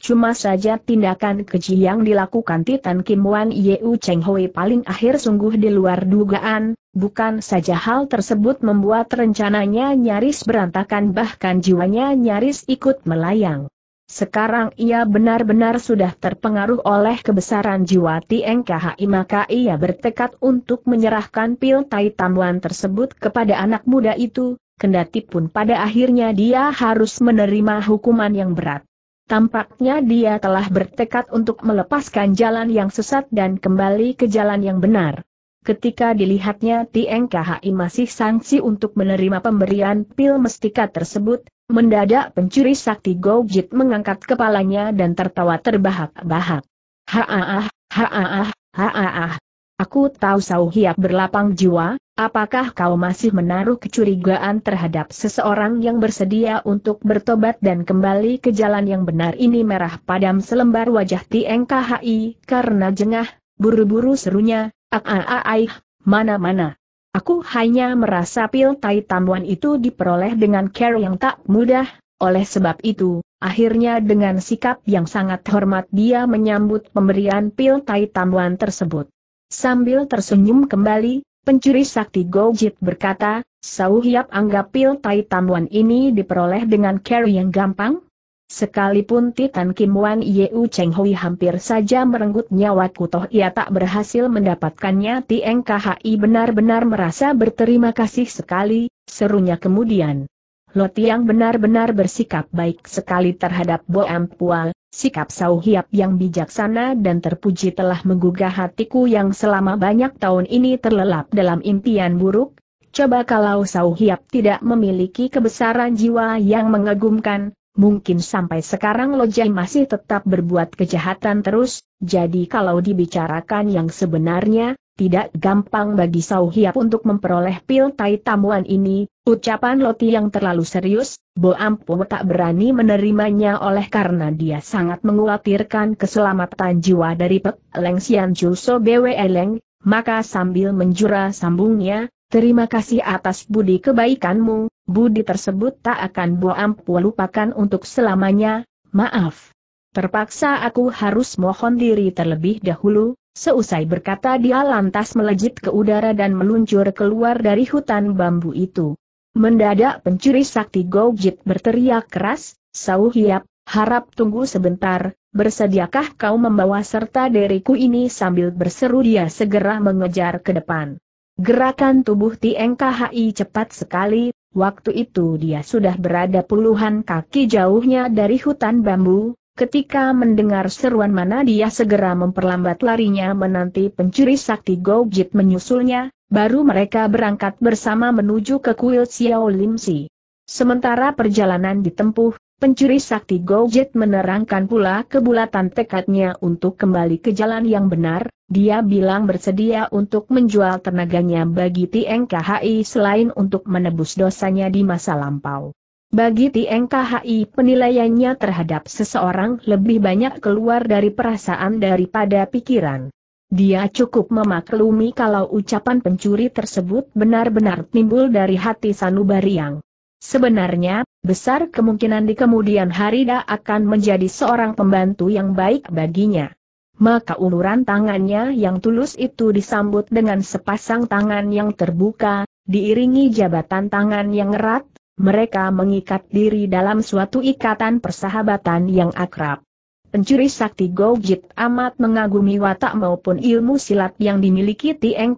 Cuma saja tindakan keji yang dilakukan Titan Kim Wan Yeu Cheng Hui paling akhir sungguh di luar dugaan, bukan saja hal tersebut membuat rencananya nyaris berantakan bahkan jiwanya nyaris ikut melayang. Sekarang ia benar-benar sudah terpengaruh oleh kebesaran jiwa TNKHI maka ia bertekad untuk menyerahkan pil tai tamuan tersebut kepada anak muda itu, kendati pun pada akhirnya dia harus menerima hukuman yang berat. Tampaknya dia telah bertekad untuk melepaskan jalan yang sesat dan kembali ke jalan yang benar. Ketika dilihatnya Tieng KHI masih sanksi untuk menerima pemberian pil mestika tersebut, mendadak pencuri sakti Gojit mengangkat kepalanya dan tertawa terbahak-bahak. Haaah, haaah, haaah. Aku tahu Sauhiak berlapang jiwa, apakah kau masih menaruh kecurigaan terhadap seseorang yang bersedia untuk bertobat dan kembali ke jalan yang benar ini merah padam selembar wajah Tieng KHI karena jengah, buru-buru serunya, Aaai, mana-mana. Aku hanya merasa pil tai tamuan itu diperoleh dengan care yang tak mudah, oleh sebab itu, akhirnya dengan sikap yang sangat hormat dia menyambut pemberian pil tai tamuan tersebut. Sambil tersenyum kembali, pencuri sakti Gojit berkata, Sauhiap anggap pil tai tamuan ini diperoleh dengan care yang gampang, Sekalipun Titan Kim Wan Yeu Cheng Hui hampir saja merenggut nyawaku toh ia tak berhasil mendapatkannya Tieng KHI benar-benar merasa berterima kasih sekali, serunya kemudian. Lo Tiang benar-benar bersikap baik sekali terhadap Bo Ampual, sikap Sau Hiap yang bijaksana dan terpuji telah menggugah hatiku yang selama banyak tahun ini terlelap dalam impian buruk. Coba kalau Sau Hiap tidak memiliki kebesaran jiwa yang mengagumkan, mungkin sampai sekarang Lojai masih tetap berbuat kejahatan terus, jadi kalau dibicarakan yang sebenarnya, tidak gampang bagi Sauhiap untuk memperoleh pil tai tamuan ini, ucapan Loti yang terlalu serius, Bo Ampung tak berani menerimanya oleh karena dia sangat mengkhawatirkan keselamatan jiwa dari Pek Leng Sian Ju BW Bwe maka sambil menjura sambungnya, Terima kasih atas budi kebaikanmu, budi tersebut tak akan Boampu lupakan untuk selamanya, maaf. Terpaksa aku harus mohon diri terlebih dahulu, seusai berkata dia lantas melejit ke udara dan meluncur keluar dari hutan bambu itu. Mendadak pencuri sakti Gojit berteriak keras, Sauhiap, harap tunggu sebentar, bersediakah kau membawa serta diriku ini sambil berseru dia segera mengejar ke depan. Gerakan tubuh Tieng KHI cepat sekali, waktu itu dia sudah berada puluhan kaki jauhnya dari hutan bambu, ketika mendengar seruan mana dia segera memperlambat larinya menanti pencuri sakti Gojit menyusulnya, baru mereka berangkat bersama menuju ke kuil Xiao Lim Si. Sementara perjalanan ditempuh, Pencuri sakti Gojet menerangkan pula kebulatan tekadnya untuk kembali ke jalan yang benar, dia bilang bersedia untuk menjual tenaganya bagi TNKHI selain untuk menebus dosanya di masa lampau. Bagi TNKHI penilaiannya terhadap seseorang lebih banyak keluar dari perasaan daripada pikiran. Dia cukup memaklumi kalau ucapan pencuri tersebut benar-benar timbul dari hati Sanubariang. Sebenarnya, besar kemungkinan di kemudian hari dia akan menjadi seorang pembantu yang baik baginya. Maka uluran tangannya yang tulus itu disambut dengan sepasang tangan yang terbuka, diiringi jabatan tangan yang erat, mereka mengikat diri dalam suatu ikatan persahabatan yang akrab. Pencuri sakti Gojit amat mengagumi watak maupun ilmu silat yang dimiliki Tieng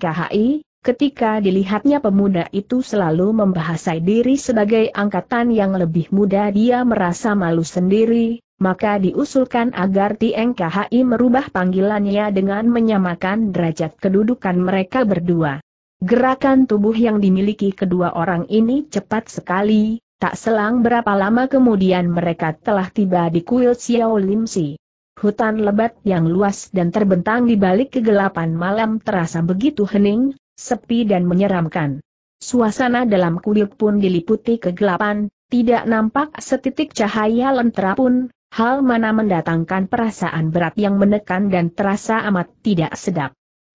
Ketika dilihatnya pemuda itu selalu membahasai diri sebagai angkatan yang lebih muda dia merasa malu sendiri, maka diusulkan agar TNKHI merubah panggilannya dengan menyamakan derajat kedudukan mereka berdua. Gerakan tubuh yang dimiliki kedua orang ini cepat sekali, tak selang berapa lama kemudian mereka telah tiba di kuil Xiao Lim Si. Hutan lebat yang luas dan terbentang di balik kegelapan malam terasa begitu hening, sepi dan menyeramkan. Suasana dalam kuil pun diliputi kegelapan, tidak nampak setitik cahaya lentera pun, hal mana mendatangkan perasaan berat yang menekan dan terasa amat tidak sedap.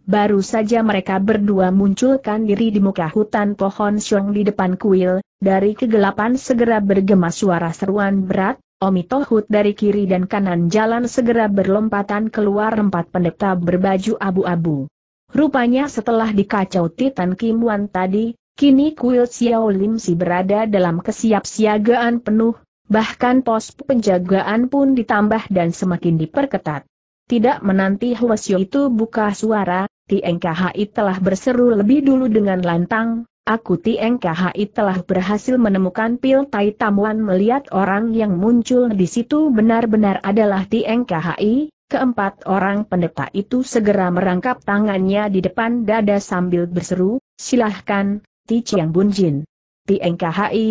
Baru saja mereka berdua munculkan diri di muka hutan pohon siong di depan kuil, dari kegelapan segera bergema suara seruan berat, Omi Tohut dari kiri dan kanan jalan segera berlompatan keluar empat pendeta berbaju abu-abu. Rupanya setelah dikacau Titan Kim Wan tadi, kini kuil Xiao Lim Si berada dalam kesiapsiagaan penuh, bahkan pos penjagaan pun ditambah dan semakin diperketat. Tidak menanti Xiu itu buka suara, Tieng telah berseru lebih dulu dengan lantang, aku Tieng telah berhasil menemukan pil tai tamuan melihat orang yang muncul di situ benar-benar adalah Tieng Keempat orang pendeta itu segera merangkap tangannya di depan dada sambil berseru, silahkan, Ti Chiang Bun Jin. Tieng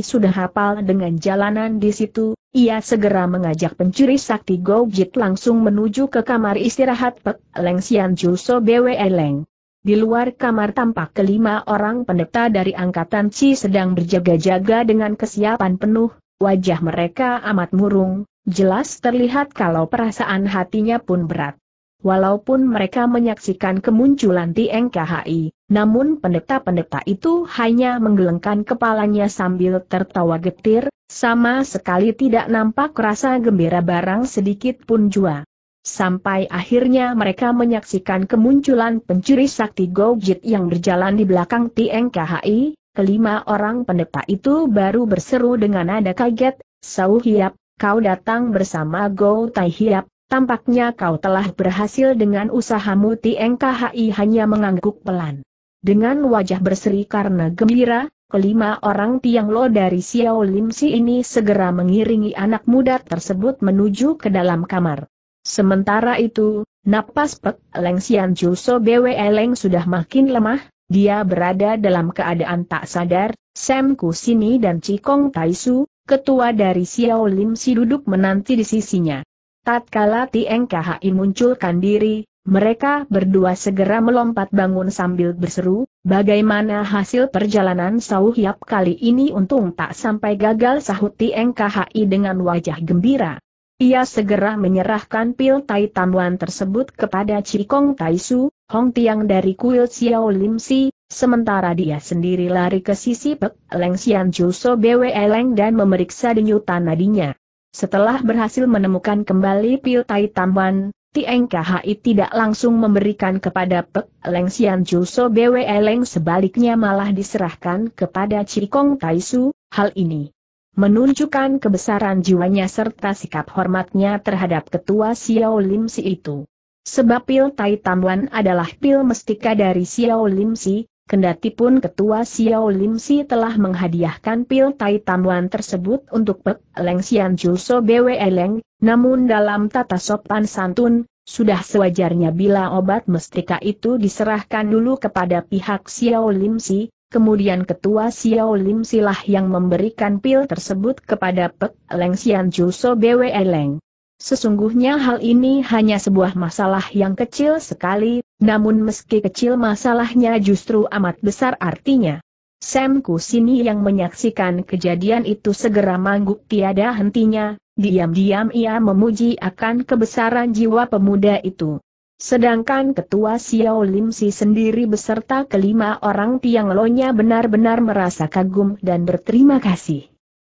sudah hafal dengan jalanan di situ, ia segera mengajak pencuri sakti Gojit langsung menuju ke kamar istirahat Pek Leng Sian Juso Bwe Leng. Di luar kamar tampak kelima orang pendeta dari angkatan Ci sedang berjaga-jaga dengan kesiapan penuh, wajah mereka amat murung, Jelas terlihat kalau perasaan hatinya pun berat. Walaupun mereka menyaksikan kemunculan Tieng KHI, namun pendeta-pendeta itu hanya menggelengkan kepalanya sambil tertawa getir, sama sekali tidak nampak rasa gembira barang sedikit pun jua. Sampai akhirnya mereka menyaksikan kemunculan pencuri sakti Gojit yang berjalan di belakang Tieng KHI, kelima orang pendeta itu baru berseru dengan nada kaget, Sauhiap, kau datang bersama Go Tai Hiap, tampaknya kau telah berhasil dengan usahamu TNKHI hanya mengangguk pelan. Dengan wajah berseri karena gembira, kelima orang Tiang Lo dari Xiao Lim Si ini segera mengiringi anak muda tersebut menuju ke dalam kamar. Sementara itu, napas Pek Leng Sian Juso Bwe Leng sudah makin lemah, dia berada dalam keadaan tak sadar, Sam Kusini dan Cikong Taisu, ketua dari Xiao Lim Si duduk menanti di sisinya. Tatkala Tieng Khai munculkan diri, mereka berdua segera melompat bangun sambil berseru, bagaimana hasil perjalanan Sau Hiap kali ini untung tak sampai gagal sahut Tieng Khai dengan wajah gembira. Ia segera menyerahkan pil tai tamuan tersebut kepada Cikong Taisu, Hong Tiang dari kuil Xiao Lim Si, Sementara dia sendiri lari ke sisi Pek Leng Xian Juso Bwe Leng dan memeriksa denyutan nadinya. Setelah berhasil menemukan kembali Pil Tai Wan, Tieng Khai tidak langsung memberikan kepada Pek Leng Xian Juso Bwe Leng sebaliknya malah diserahkan kepada Cikong Su. hal ini menunjukkan kebesaran jiwanya serta sikap hormatnya terhadap ketua Xiao Lim Si itu. Sebab pil Tai Wan adalah pil mestika dari Xiao Lim Si, Kendati pun Ketua Xiao Lim Si telah menghadiahkan pil tai tamuan tersebut untuk Pek Leng Sian Julso Bwe Leng, namun dalam tata sopan santun, sudah sewajarnya bila obat mestika itu diserahkan dulu kepada pihak Xiao Lim Si, kemudian Ketua Xiao Lim Si lah yang memberikan pil tersebut kepada Pek Leng Sian Julso Bwe Leng. Sesungguhnya hal ini hanya sebuah masalah yang kecil sekali, namun meski kecil masalahnya justru amat besar artinya. Sam Kusini yang menyaksikan kejadian itu segera mangguk tiada hentinya, diam-diam ia memuji akan kebesaran jiwa pemuda itu. Sedangkan ketua Xiao Lim Si sendiri beserta kelima orang tiang lonya benar-benar merasa kagum dan berterima kasih.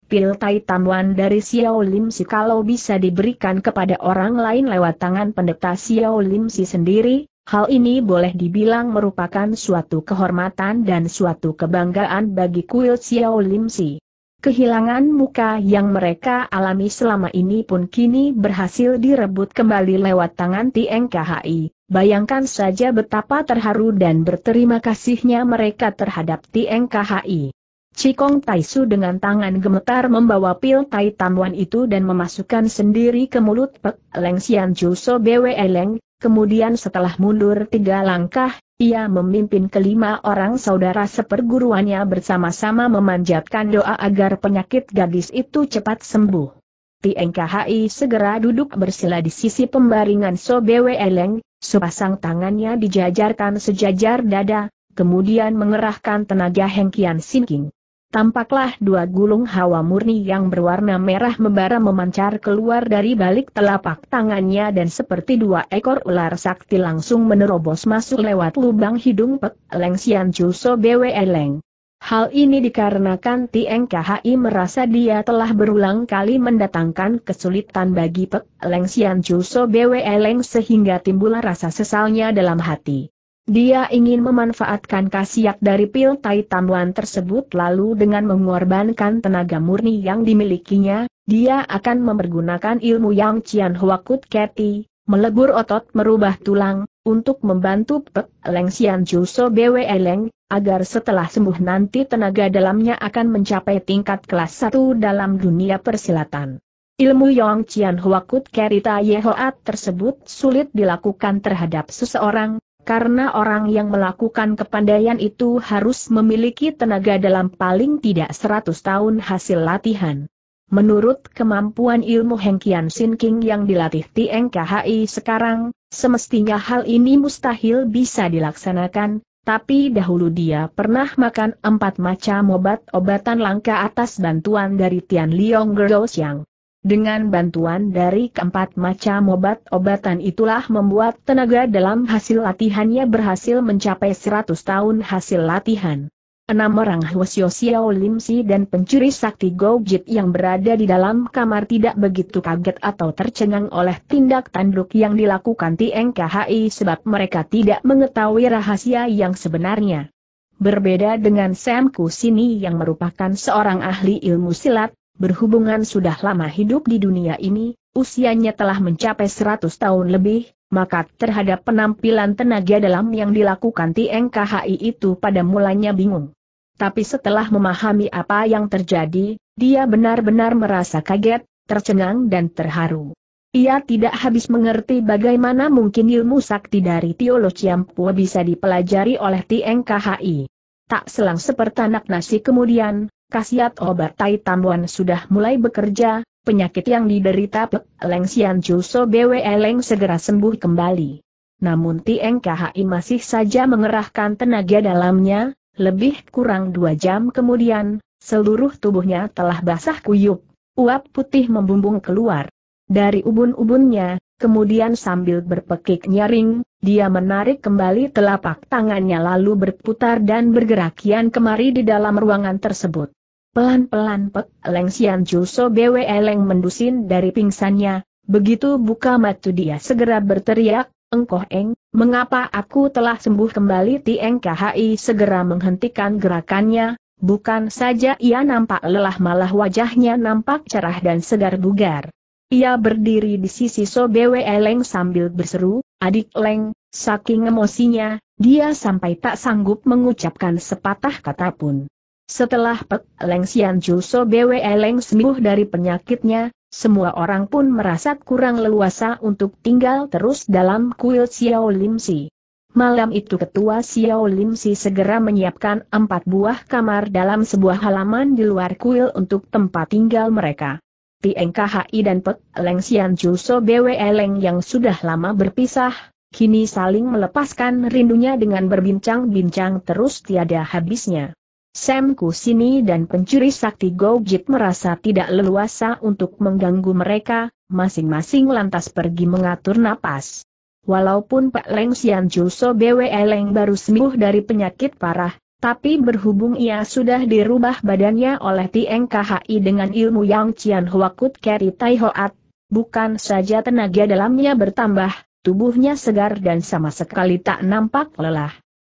Pil tai Tamuan dari Xiao Lim Si kalau bisa diberikan kepada orang lain lewat tangan pendeta Xiao Lim Si sendiri, Hal ini boleh dibilang merupakan suatu kehormatan dan suatu kebanggaan bagi kuil Xiao Lim Si. Kehilangan muka yang mereka alami selama ini pun kini berhasil direbut kembali lewat tangan TNKHI. Bayangkan saja betapa terharu dan berterima kasihnya mereka terhadap TNKHI. Cikong Taisu dengan tangan gemetar membawa pil tai tamuan itu dan memasukkan sendiri ke mulut Pek Leng Xian Juso Bwe Leng, Kemudian setelah mundur tiga langkah, ia memimpin kelima orang saudara seperguruannya bersama-sama memanjatkan doa agar penyakit gadis itu cepat sembuh. TNKHI segera duduk bersila di sisi pembaringan Sobewe Eleng, sepasang tangannya dijajarkan sejajar dada, kemudian mengerahkan tenaga Hengkian Sinking. Tampaklah dua gulung hawa murni yang berwarna merah membara memancar keluar dari balik telapak tangannya dan seperti dua ekor ular sakti langsung menerobos masuk lewat lubang hidung Pek Leng Sian Chuso So Bwe Leng. Hal ini dikarenakan Tieng KHI merasa dia telah berulang kali mendatangkan kesulitan bagi Pek Leng Sian Chuso Bwe Leng sehingga timbul rasa sesalnya dalam hati. Dia ingin memanfaatkan khasiat dari pil tai tamuan tersebut lalu dengan mengorbankan tenaga murni yang dimilikinya, dia akan mempergunakan ilmu yang Cian Huakut Keti, melebur otot merubah tulang, untuk membantu Pek Leng Sian Juso Bwe Leng, agar setelah sembuh nanti tenaga dalamnya akan mencapai tingkat kelas 1 dalam dunia persilatan. Ilmu Yong Cian Huakut Kerita Yehoat tersebut sulit dilakukan terhadap seseorang, karena orang yang melakukan kepandaian itu harus memiliki tenaga dalam paling tidak 100 tahun hasil latihan. Menurut kemampuan ilmu Hengkian Sinking yang dilatih TNKHI sekarang, semestinya hal ini mustahil bisa dilaksanakan, tapi dahulu dia pernah makan empat macam obat-obatan langka atas bantuan dari Tian Liong yang. Dengan bantuan dari keempat macam obat-obatan itulah membuat tenaga dalam hasil latihannya berhasil mencapai 100 tahun hasil latihan. Enam orang Hwasyo Xiao Lim Si dan pencuri sakti Gojit yang berada di dalam kamar tidak begitu kaget atau tercengang oleh tindak tanduk yang dilakukan TNKHI sebab mereka tidak mengetahui rahasia yang sebenarnya. Berbeda dengan Sam Kusini yang merupakan seorang ahli ilmu silat, berhubungan sudah lama hidup di dunia ini, usianya telah mencapai 100 tahun lebih, maka terhadap penampilan tenaga dalam yang dilakukan TNKHI itu pada mulanya bingung. Tapi setelah memahami apa yang terjadi, dia benar-benar merasa kaget, tercengang dan terharu. Ia tidak habis mengerti bagaimana mungkin ilmu sakti dari Tiolo Ciampua bisa dipelajari oleh TNKHI. Tak selang sepertanak nasi kemudian, khasiat obat Tai Tambuan sudah mulai bekerja, penyakit yang diderita Pek Leng Sian Chu So Leng segera sembuh kembali. Namun Tieng KHI masih saja mengerahkan tenaga dalamnya, lebih kurang dua jam kemudian, seluruh tubuhnya telah basah kuyup, uap putih membumbung keluar. Dari ubun-ubunnya, kemudian sambil berpekik nyaring, dia menarik kembali telapak tangannya lalu berputar dan bergerak kian kemari di dalam ruangan tersebut. Pelan-pelan Pek Leng Sian Ju So Bwe Leng mendusin dari pingsannya, begitu buka matu dia segera berteriak, Engkoh Eng, mengapa aku telah sembuh kembali Tieng KHI segera menghentikan gerakannya, bukan saja ia nampak lelah malah wajahnya nampak cerah dan segar bugar. Ia berdiri di sisi So Bwe Leng sambil berseru, adik Leng, saking emosinya, dia sampai tak sanggup mengucapkan sepatah kata pun. Setelah Pek Leng Sian Ju Bwe Leng sembuh dari penyakitnya, semua orang pun merasa kurang leluasa untuk tinggal terus dalam kuil Xiao Lim Si. Malam itu ketua Xiao Lim Si segera menyiapkan empat buah kamar dalam sebuah halaman di luar kuil untuk tempat tinggal mereka. Tieng KHI dan Pek Leng Sian Ju Bwe Leng yang sudah lama berpisah, kini saling melepaskan rindunya dengan berbincang-bincang terus tiada habisnya. Sam Kusini dan pencuri sakti Gojit merasa tidak leluasa untuk mengganggu mereka, masing-masing lantas pergi mengatur napas. Walaupun Pak Leng Sian Juso Bwe Leng baru sembuh dari penyakit parah, tapi berhubung ia sudah dirubah badannya oleh Tieng dengan ilmu yang Cian Huakut Keri Tai Hoat, bukan saja tenaga dalamnya bertambah, tubuhnya segar dan sama sekali tak nampak lelah.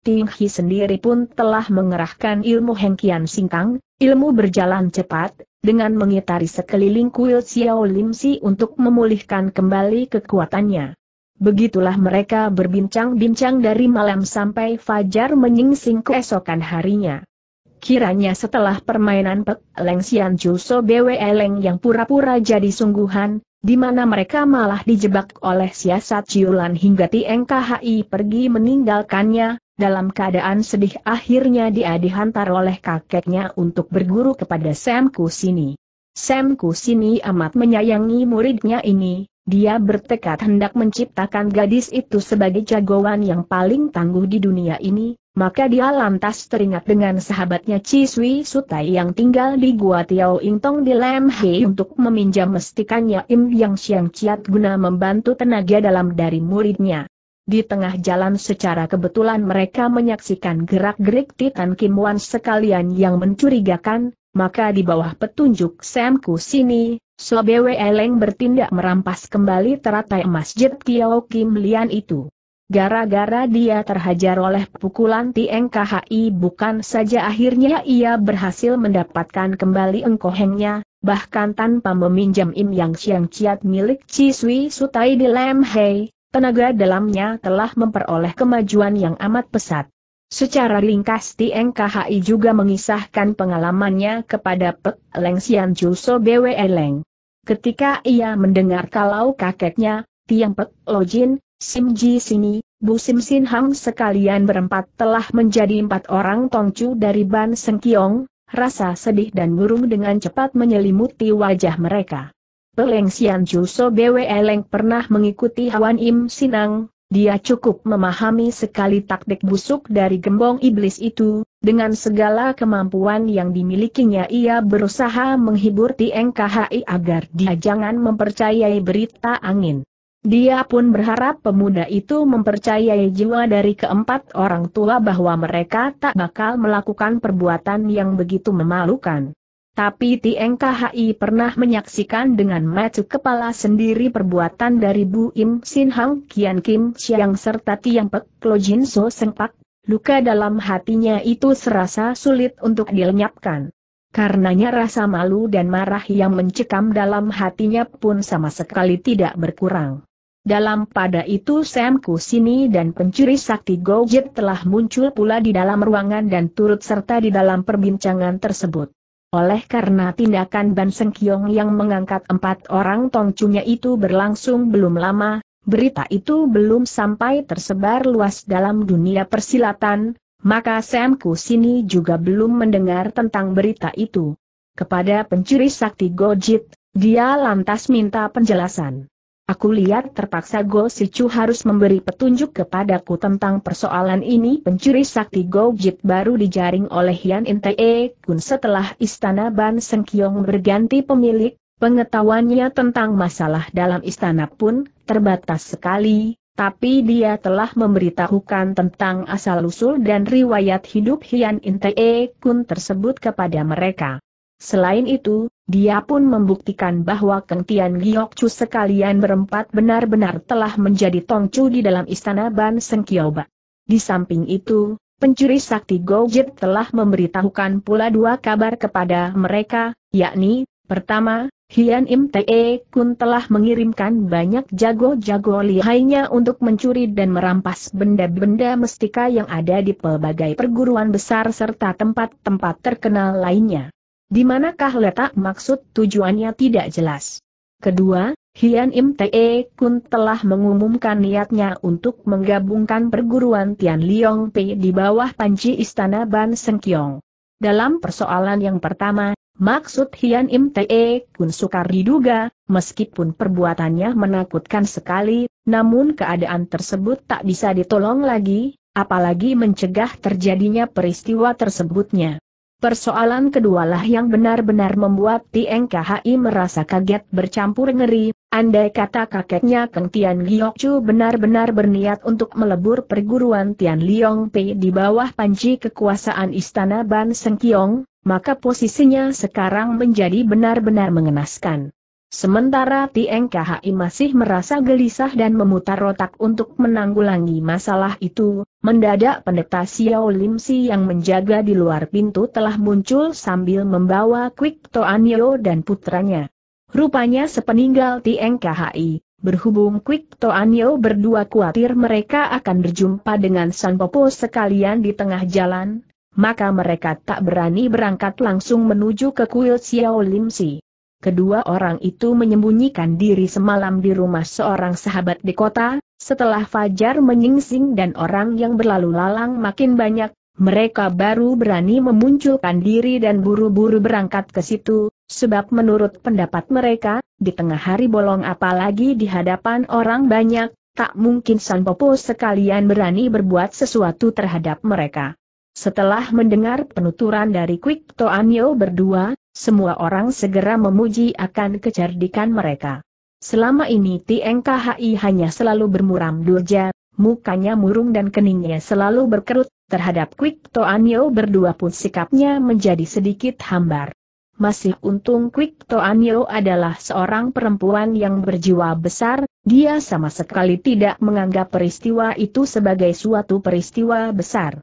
Ting Hi sendiri pun telah mengerahkan ilmu Hengkian Singkang, ilmu berjalan cepat, dengan mengitari sekeliling kuil Xiao Lim Si untuk memulihkan kembali kekuatannya. Begitulah mereka berbincang-bincang dari malam sampai fajar menyingsing keesokan harinya. Kiranya setelah permainan Pek Leng Xian Juso Bwe Leng yang pura-pura jadi sungguhan, di mana mereka malah dijebak oleh siasat Ciulan hingga Tieng KHI pergi meninggalkannya, dalam keadaan sedih akhirnya dia dihantar oleh kakeknya untuk berguru kepada Sam Kusini. Sam Kusini amat menyayangi muridnya ini, dia bertekad hendak menciptakan gadis itu sebagai jagoan yang paling tangguh di dunia ini, maka dia lantas teringat dengan sahabatnya Chi Sutai yang tinggal di Gua Tiao Intong di Lam Hei untuk meminjam mestikannya Im Yang Siang Ciat guna membantu tenaga dalam dari muridnya. Di tengah jalan secara kebetulan mereka menyaksikan gerak-gerik Titan Kim Wan sekalian yang mencurigakan, maka di bawah petunjuk Sam Kusini, Sobewe Eleng bertindak merampas kembali teratai masjid Kiao Kim Lian itu. Gara-gara dia terhajar oleh pukulan Tieng bukan saja akhirnya ia berhasil mendapatkan kembali engkohengnya, bahkan tanpa meminjam Im Yang Siang Ciat milik Chi Sutai di Lam Hei, tenaga dalamnya telah memperoleh kemajuan yang amat pesat. Secara ringkas TNKHI juga mengisahkan pengalamannya kepada Pek Leng Sian Juso BWE Leng. Ketika ia mendengar kalau kakeknya, Tiang Pek Lojin, Sim Ji Sini, Bu Sim Sin Hang sekalian berempat telah menjadi empat orang tongcu dari Ban Sengkyong, rasa sedih dan murung dengan cepat menyelimuti wajah mereka. Peleng Xian Juso Bwe Leng pernah mengikuti Hwan Im Sinang, dia cukup memahami sekali taktik busuk dari gembong iblis itu, dengan segala kemampuan yang dimilikinya ia berusaha menghibur Tieng KHI agar dia jangan mempercayai berita angin. Dia pun berharap pemuda itu mempercayai jiwa dari keempat orang tua bahwa mereka tak bakal melakukan perbuatan yang begitu memalukan. Tapi Tieng KHI pernah menyaksikan dengan mata kepala sendiri perbuatan dari Bu Im Sin Hang Kian Kim Siang serta Tiang Pek Lo Jin So Pak. luka dalam hatinya itu serasa sulit untuk dilenyapkan. Karenanya rasa malu dan marah yang mencekam dalam hatinya pun sama sekali tidak berkurang. Dalam pada itu Sam Kusini dan pencuri sakti Gojit telah muncul pula di dalam ruangan dan turut serta di dalam perbincangan tersebut. Oleh karena tindakan Ban Sengkiong yang mengangkat empat orang tongcunya itu berlangsung belum lama, berita itu belum sampai tersebar luas dalam dunia persilatan, maka Sam Kusini juga belum mendengar tentang berita itu. Kepada pencuri sakti Gojit, dia lantas minta penjelasan. Aku lihat terpaksa Go Sichu harus memberi petunjuk kepadaku tentang persoalan ini. Pencuri sakti Go Jit baru dijaring oleh Yan Intee Kun setelah istana Ban Sengkyong berganti pemilik, pengetahuannya tentang masalah dalam istana pun terbatas sekali, tapi dia telah memberitahukan tentang asal-usul dan riwayat hidup Hian Intee Kun tersebut kepada mereka. Selain itu, dia pun membuktikan bahwa Keng Tian Giok Chu sekalian berempat benar-benar telah menjadi tongcu di dalam istana Ban Seng Kioba. Di samping itu, pencuri sakti Gojit telah memberitahukan pula dua kabar kepada mereka, yakni, pertama, Hian Im Te Kun telah mengirimkan banyak jago-jago lihainya untuk mencuri dan merampas benda-benda mestika yang ada di pelbagai perguruan besar serta tempat-tempat terkenal lainnya. Di manakah letak maksud tujuannya tidak jelas. Kedua, Hian Im Te Kun telah mengumumkan niatnya untuk menggabungkan perguruan Tian Liong Pei di bawah panci istana Ban Seng Kiong. Dalam persoalan yang pertama, maksud Hian Im Te Kun sukar diduga, meskipun perbuatannya menakutkan sekali, namun keadaan tersebut tak bisa ditolong lagi, apalagi mencegah terjadinya peristiwa tersebutnya. Persoalan kedualah yang benar-benar membuat Tieng KHI merasa kaget bercampur ngeri, andai kata kakeknya Keng Tian Giokcu benar-benar berniat untuk melebur perguruan Tian Liong Pei di bawah panci kekuasaan istana Ban Kiong, maka posisinya sekarang menjadi benar-benar mengenaskan. Sementara Tieng KHI masih merasa gelisah dan memutar otak untuk menanggulangi masalah itu, mendadak pendeta Xiao Lim Si yang menjaga di luar pintu telah muncul sambil membawa Quick Toan Yeo dan putranya. Rupanya sepeninggal Tieng KHI, berhubung Toan Yeo berdua khawatir mereka akan berjumpa dengan San Popo sekalian di tengah jalan, maka mereka tak berani berangkat langsung menuju ke kuil Xiao Lim Si. Kedua orang itu menyembunyikan diri semalam di rumah seorang sahabat di kota, setelah Fajar menyingsing dan orang yang berlalu lalang makin banyak, mereka baru berani memunculkan diri dan buru-buru berangkat ke situ, sebab menurut pendapat mereka, di tengah hari bolong apalagi di hadapan orang banyak, tak mungkin Sanpopo sekalian berani berbuat sesuatu terhadap mereka. Setelah mendengar penuturan dari Quick Toanyo berdua, semua orang segera memuji akan kecerdikan mereka. Selama ini TNKHI hanya selalu bermuram durja, mukanya murung dan keningnya selalu berkerut, terhadap Quick Toanyo berdua pun sikapnya menjadi sedikit hambar. Masih untung Quick Toanyo adalah seorang perempuan yang berjiwa besar, dia sama sekali tidak menganggap peristiwa itu sebagai suatu peristiwa besar.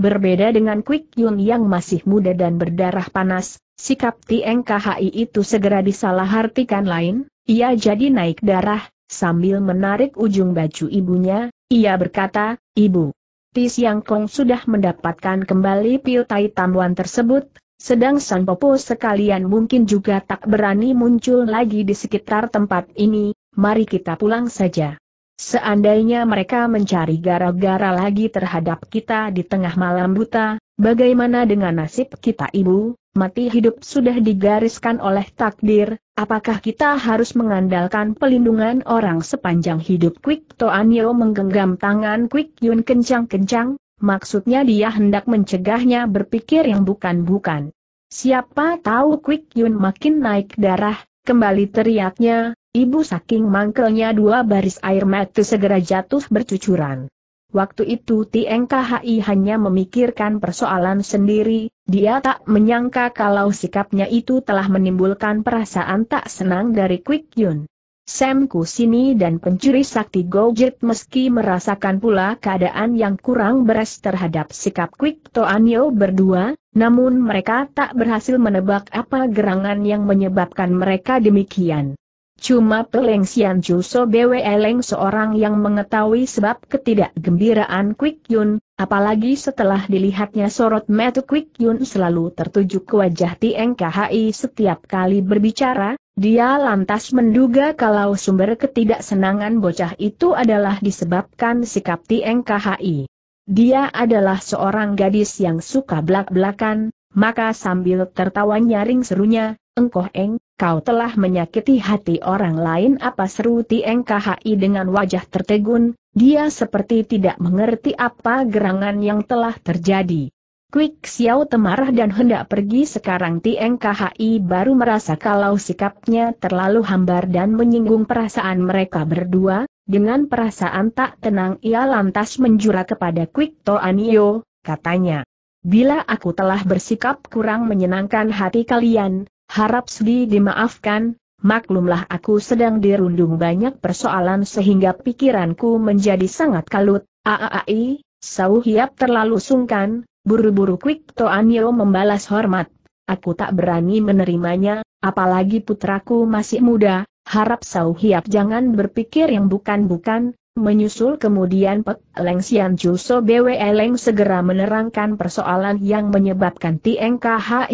Berbeda dengan Quick Yun yang masih muda dan berdarah panas, sikap Tieng KHI itu segera disalahartikan lain, ia jadi naik darah, sambil menarik ujung baju ibunya, ia berkata, Ibu, Tis Yang Kong sudah mendapatkan kembali piutai tamuan tersebut, sedang San Popo sekalian mungkin juga tak berani muncul lagi di sekitar tempat ini, mari kita pulang saja. Seandainya mereka mencari gara-gara lagi terhadap kita di tengah malam buta, bagaimana dengan nasib kita ibu? Mati hidup sudah digariskan oleh takdir, apakah kita harus mengandalkan pelindungan orang sepanjang hidup? Quick Toanyo menggenggam tangan Quick Yun kencang-kencang, maksudnya dia hendak mencegahnya berpikir yang bukan-bukan. Siapa tahu Quick Yun makin naik darah, kembali teriaknya, Ibu saking mangkelnya dua baris air mata segera jatuh bercucuran. Waktu itu TNKHI hanya memikirkan persoalan sendiri, dia tak menyangka kalau sikapnya itu telah menimbulkan perasaan tak senang dari Quick Yun. Sam Kusini dan pencuri sakti Gojit meski merasakan pula keadaan yang kurang beres terhadap sikap Quick Toanyo berdua, namun mereka tak berhasil menebak apa gerangan yang menyebabkan mereka demikian. Cuma Peleng Sian Juso Bwe Eleng seorang yang mengetahui sebab ketidakgembiraan Kwik Yun, apalagi setelah dilihatnya sorot mata Kwik Yun selalu tertuju ke wajah Tieng KHI setiap kali berbicara, dia lantas menduga kalau sumber ketidaksenangan bocah itu adalah disebabkan sikap Tieng KHI. Dia adalah seorang gadis yang suka belak-belakan, maka sambil tertawa nyaring serunya, Engkoh Eng, Kau telah menyakiti hati orang lain apa seru TNKHI dengan wajah tertegun, dia seperti tidak mengerti apa gerangan yang telah terjadi. Quick Xiao temarah dan hendak pergi sekarang TNKHI baru merasa kalau sikapnya terlalu hambar dan menyinggung perasaan mereka berdua, dengan perasaan tak tenang ia lantas menjura kepada Quick Toanio, katanya. Bila aku telah bersikap kurang menyenangkan hati kalian, Harap sedih dimaafkan, maklumlah aku sedang dirundung banyak persoalan sehingga pikiranku menjadi sangat kalut. Aaai, Sau Hiap terlalu sungkan, buru-buru Kwik Toanyo membalas hormat. Aku tak berani menerimanya, apalagi putraku masih muda, harap Sau Hiap jangan berpikir yang bukan-bukan, Menyusul kemudian Pek Leng Sian Juso Bwe Leng segera menerangkan persoalan yang menyebabkan Tieng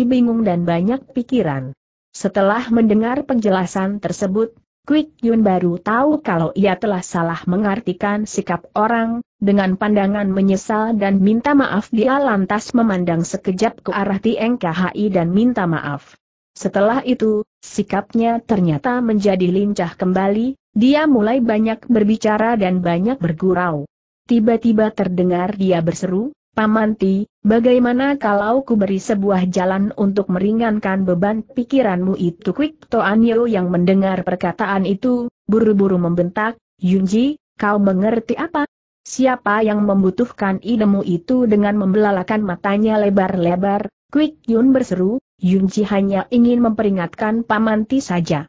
bingung dan banyak pikiran. Setelah mendengar penjelasan tersebut, Quick Yun baru tahu kalau ia telah salah mengartikan sikap orang, dengan pandangan menyesal dan minta maaf dia lantas memandang sekejap ke arah Tieng dan minta maaf. Setelah itu, sikapnya ternyata menjadi lincah kembali, dia mulai banyak berbicara dan banyak bergurau. Tiba-tiba terdengar dia berseru, Pamanti, bagaimana kalau ku beri sebuah jalan untuk meringankan beban pikiranmu itu Quick, Toanyo yang mendengar perkataan itu, buru-buru membentak, Yunji, kau mengerti apa? Siapa yang membutuhkan idemu itu dengan membelalakan matanya lebar-lebar, Quick Yun berseru, Yunji hanya ingin memperingatkan Pamanti saja.